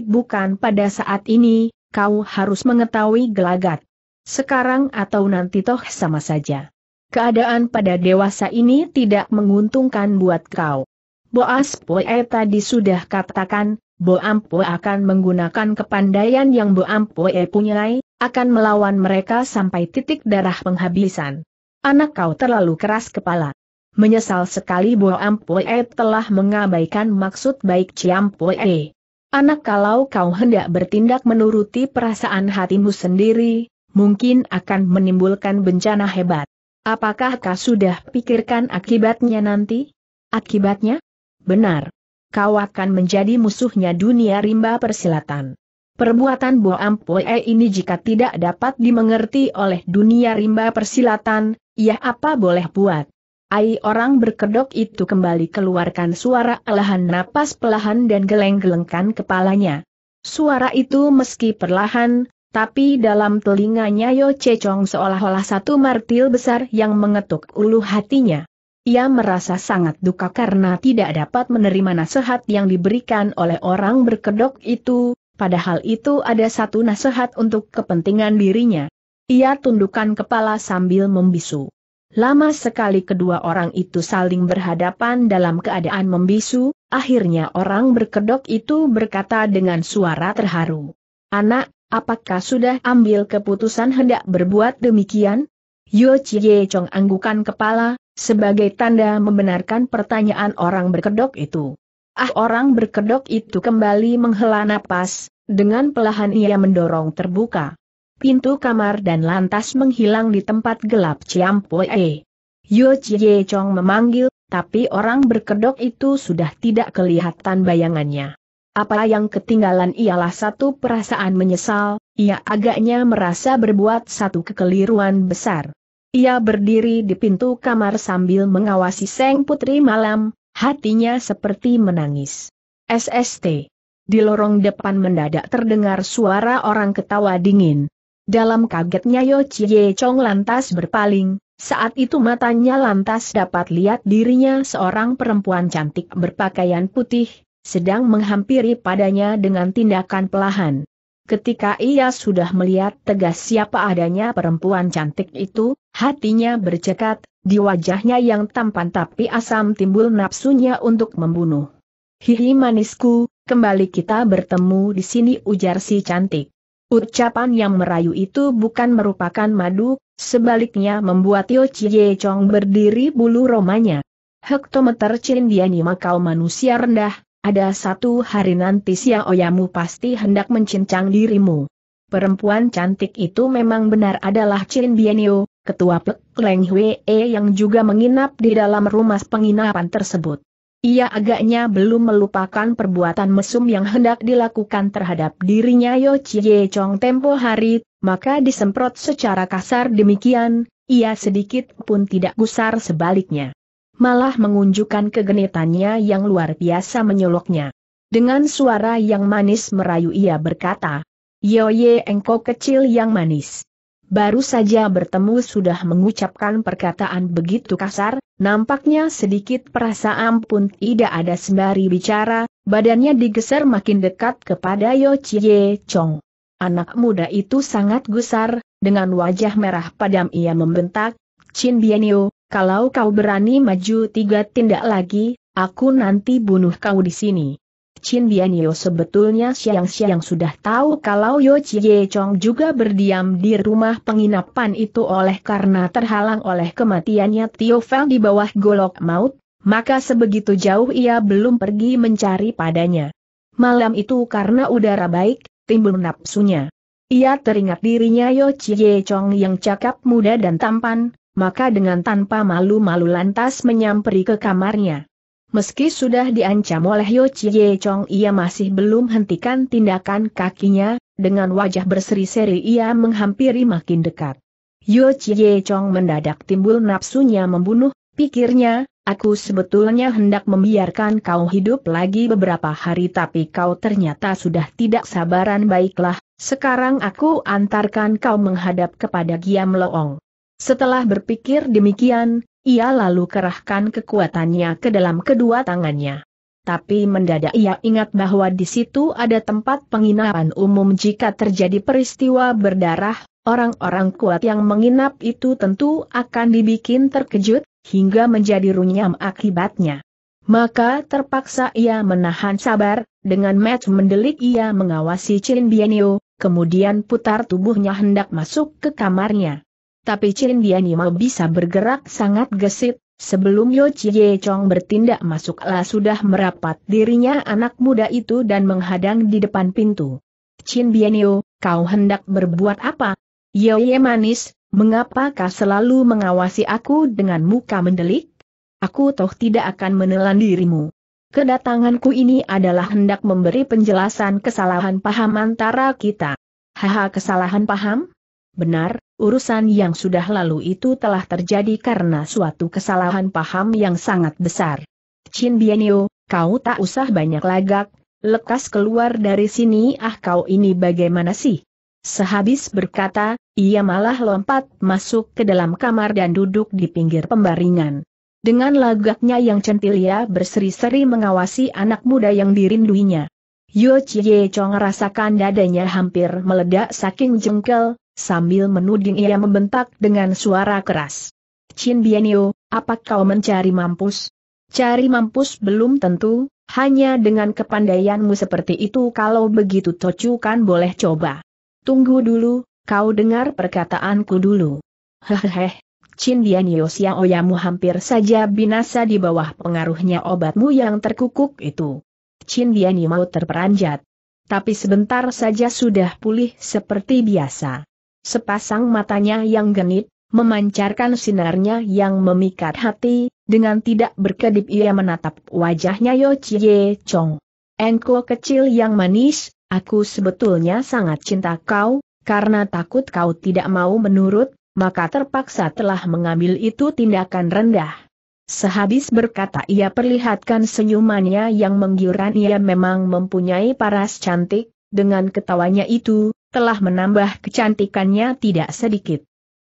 Speaker 1: bukan pada saat ini, kau harus mengetahui gelagat. Sekarang atau nanti toh sama saja. Keadaan pada dewasa ini tidak menguntungkan buat kau. Boas Poe tadi sudah katakan, Bo Ampue akan menggunakan kepandaian yang Bo Ampue punyai, akan melawan mereka sampai titik darah penghabisan. Anak kau terlalu keras kepala. Menyesal sekali Bo Ampue telah mengabaikan maksud baik E. Anak kalau kau hendak bertindak menuruti perasaan hatimu sendiri, mungkin akan menimbulkan bencana hebat. Apakah kau sudah pikirkan akibatnya nanti? Akibatnya? Benar kau akan menjadi musuhnya dunia rimba persilatan. Perbuatan Bo Ampoe ini jika tidak dapat dimengerti oleh dunia rimba persilatan, ya apa boleh buat. Ai orang berkedok itu kembali keluarkan suara alahan napas pelahan dan geleng-gelengkan kepalanya. Suara itu meski perlahan, tapi dalam telinganya Yo Cecong seolah-olah satu martil besar yang mengetuk ulu hatinya. Ia merasa sangat duka karena tidak dapat menerima nasihat yang diberikan oleh orang berkedok itu, padahal itu ada satu nasihat untuk kepentingan dirinya. Ia tundukkan kepala sambil membisu. Lama sekali kedua orang itu saling berhadapan dalam keadaan membisu, akhirnya orang berkedok itu berkata dengan suara terharu. Anak, apakah sudah ambil keputusan hendak berbuat demikian? Yo Chie Chong anggukan kepala, sebagai tanda membenarkan pertanyaan orang berkedok itu. Ah orang berkedok itu kembali menghela napas, dengan pelahan ia mendorong terbuka. Pintu kamar dan lantas menghilang di tempat gelap Ciampoe. Yo Chie Chong memanggil, tapi orang berkedok itu sudah tidak kelihatan bayangannya. Apa yang ketinggalan ialah satu perasaan menyesal, ia agaknya merasa berbuat satu kekeliruan besar. Ia berdiri di pintu kamar sambil mengawasi Seng Putri malam, hatinya seperti menangis. SST. Di lorong depan mendadak terdengar suara orang ketawa dingin. Dalam kagetnya Yo Chie Chong lantas berpaling, saat itu matanya lantas dapat lihat dirinya seorang perempuan cantik berpakaian putih, sedang menghampiri padanya dengan tindakan pelahan. Ketika ia sudah melihat tegas siapa adanya perempuan cantik itu, hatinya bercekat, di wajahnya yang tampan tapi asam timbul nafsunya untuk membunuh. Hihi manisku, kembali kita bertemu di sini ujar si cantik. Ucapan yang merayu itu bukan merupakan madu, sebaliknya membuat Yo Chie Chong berdiri bulu romanya. Hektometer Chindiani kau manusia rendah, ada satu hari nanti oyamu pasti hendak mencincang dirimu. Perempuan cantik itu memang benar adalah Chin Bienio, ketua Pek Leng Hwee e yang juga menginap di dalam rumah penginapan tersebut. Ia agaknya belum melupakan perbuatan mesum yang hendak dilakukan terhadap dirinya Yo Chie Chong tempo hari, maka disemprot secara kasar demikian, ia sedikit pun tidak gusar sebaliknya malah mengunjukkan kegenitannya yang luar biasa menyoloknya. Dengan suara yang manis merayu ia berkata, Yoye engkau kecil yang manis. Baru saja bertemu sudah mengucapkan perkataan begitu kasar, nampaknya sedikit perasaan pun tidak ada sembari bicara, badannya digeser makin dekat kepada Yo Chie Chong. Anak muda itu sangat gusar, dengan wajah merah padam ia membentak, Chin Bianiu. Kalau kau berani maju tiga tindak lagi, aku nanti bunuh kau di sini. Chin Bianyo sebetulnya siang-siang sudah tahu kalau Yo Chie Chong juga berdiam di rumah penginapan itu oleh karena terhalang oleh kematiannya Tio Fang di bawah golok maut, maka sebegitu jauh ia belum pergi mencari padanya. Malam itu karena udara baik, timbul nafsunya. Ia teringat dirinya Yo Chie Chong yang cakap muda dan tampan, maka dengan tanpa malu-malu lantas menyamperi ke kamarnya. Meski sudah diancam oleh Yo Chie Chong ia masih belum hentikan tindakan kakinya, dengan wajah berseri-seri ia menghampiri makin dekat. Yo Chie Chong mendadak timbul nafsunya membunuh, pikirnya, aku sebetulnya hendak membiarkan kau hidup lagi beberapa hari tapi kau ternyata sudah tidak sabaran baiklah, sekarang aku antarkan kau menghadap kepada Giam Loong. Setelah berpikir demikian, ia lalu kerahkan kekuatannya ke dalam kedua tangannya. Tapi mendadak ia ingat bahwa di situ ada tempat penginapan umum jika terjadi peristiwa berdarah, orang-orang kuat yang menginap itu tentu akan dibikin terkejut, hingga menjadi runyam akibatnya. Maka terpaksa ia menahan sabar, dengan match mendelik ia mengawasi Chin Bienio, kemudian putar tubuhnya hendak masuk ke kamarnya tapi Cindiani mau bisa bergerak sangat gesit, sebelum Yo Chie Chong bertindak masuklah sudah merapat dirinya anak muda itu dan menghadang di depan pintu. Chin Bienio, kau hendak berbuat apa? Yo Ye manis, mengapa kau selalu mengawasi aku dengan muka mendelik? Aku toh tidak akan menelan dirimu. Kedatanganku ini adalah hendak memberi penjelasan kesalahan paham antara kita. Haha kesalahan paham? Benar, urusan yang sudah lalu itu telah terjadi karena suatu kesalahan paham yang sangat besar. Chin Bienio, kau tak usah banyak lagak, lekas keluar dari sini ah kau ini bagaimana sih? Sehabis berkata, ia malah lompat masuk ke dalam kamar dan duduk di pinggir pembaringan. Dengan lagaknya yang centil ia berseri-seri mengawasi anak muda yang dirinduinya. Yo Chie Chong rasakan dadanya hampir meledak saking jengkel, Sambil menuding ia membentak dengan suara keras. Chin Bienio, apa kau mencari mampus? Cari mampus belum tentu, hanya dengan kepandaianmu seperti itu kalau begitu tocu kan boleh coba. Tunggu dulu, kau dengar perkataanku dulu. <laughs> Hehehe, Chin Bienio Xiaoyamu hampir saja binasa di bawah pengaruhnya obatmu yang terkukuk itu. Chin Bienio mau terperanjat. Tapi sebentar saja sudah pulih seperti biasa. Sepasang matanya yang genit, memancarkan sinarnya yang memikat hati, dengan tidak berkedip ia menatap wajahnya Yo Chie Chong. Engko kecil yang manis, aku sebetulnya sangat cinta kau, karena takut kau tidak mau menurut, maka terpaksa telah mengambil itu tindakan rendah. Sehabis berkata ia perlihatkan senyumannya yang menggiurkan ia memang mempunyai paras cantik, dengan ketawanya itu, telah menambah kecantikannya tidak sedikit.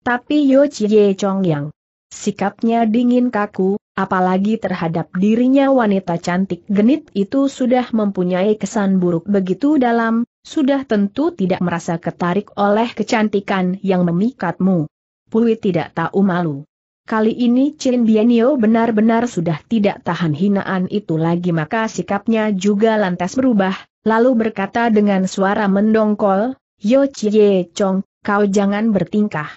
Speaker 1: Tapi Yo Chie Chong Yang, sikapnya dingin kaku, apalagi terhadap dirinya wanita cantik genit itu sudah mempunyai kesan buruk begitu dalam, sudah tentu tidak merasa ketarik oleh kecantikan yang memikatmu. Pui tidak tahu malu. Kali ini Chin Bienio benar-benar sudah tidak tahan hinaan itu lagi maka sikapnya juga lantas berubah, lalu berkata dengan suara mendongkol, Yo Chie Chong, kau jangan bertingkah.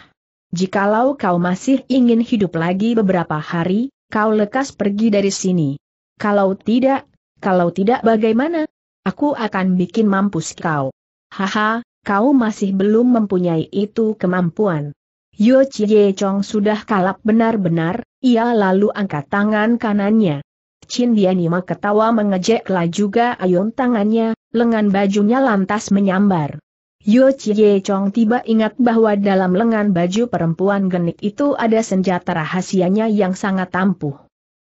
Speaker 1: Jikalau kau masih ingin hidup lagi beberapa hari, kau lekas pergi dari sini. Kalau tidak, kalau tidak bagaimana? Aku akan bikin mampus kau. Haha, kau masih belum mempunyai itu kemampuan. Yo Chie Chong sudah kalap benar-benar, ia lalu angkat tangan kanannya. Chin Dianima ketawa mengejeklah juga ayun tangannya, lengan bajunya lantas menyambar. Yo Chie Chong tiba ingat bahwa dalam lengan baju perempuan genik itu ada senjata rahasianya yang sangat ampuh.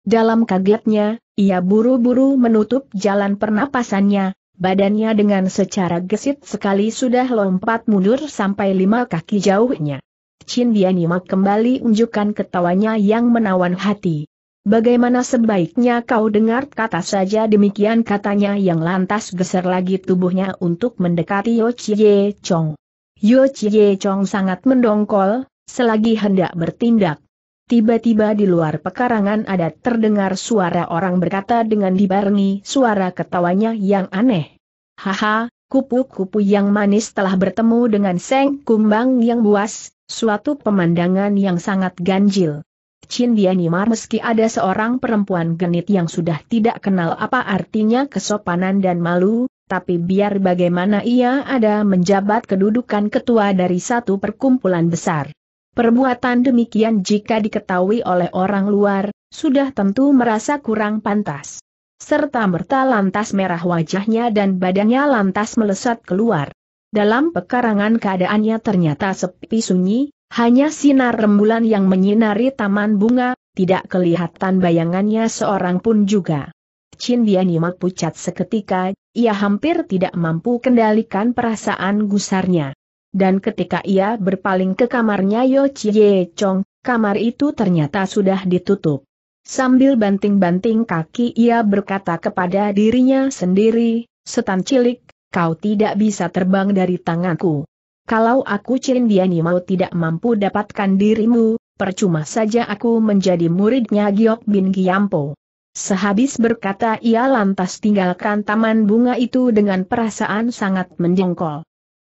Speaker 1: Dalam kagetnya, ia buru-buru menutup jalan pernapasannya, badannya dengan secara gesit sekali sudah lompat mundur sampai lima kaki jauhnya. Chin Dianima kembali unjukkan ketawanya yang menawan hati. Bagaimana sebaiknya kau dengar kata saja demikian katanya yang lantas geser lagi tubuhnya untuk mendekati Yo Chie Chong. Yo Chie Chong sangat mendongkol, selagi hendak bertindak. Tiba-tiba di luar pekarangan ada terdengar suara orang berkata dengan dibarengi suara ketawanya yang aneh. Haha, kupu-kupu yang manis telah bertemu dengan seng kumbang yang buas, suatu pemandangan yang sangat ganjil. Chin Dianimar meski ada seorang perempuan genit yang sudah tidak kenal apa artinya kesopanan dan malu, tapi biar bagaimana ia ada menjabat kedudukan ketua dari satu perkumpulan besar. Perbuatan demikian jika diketahui oleh orang luar, sudah tentu merasa kurang pantas. Serta merta lantas merah wajahnya dan badannya lantas melesat keluar. Dalam pekarangan keadaannya ternyata sepi sunyi, hanya sinar rembulan yang menyinari taman bunga, tidak kelihatan bayangannya seorang pun juga. Chin Dianima pucat seketika, ia hampir tidak mampu kendalikan perasaan gusarnya. Dan ketika ia berpaling ke kamarnya Yo Chie Chong, kamar itu ternyata sudah ditutup. Sambil banting-banting kaki ia berkata kepada dirinya sendiri, setan cilik, kau tidak bisa terbang dari tanganku. Kalau aku Cindiani mau tidak mampu dapatkan dirimu, percuma saja aku menjadi muridnya Giok bin Giampo. Sehabis berkata ia lantas tinggalkan taman bunga itu dengan perasaan sangat menjengkol.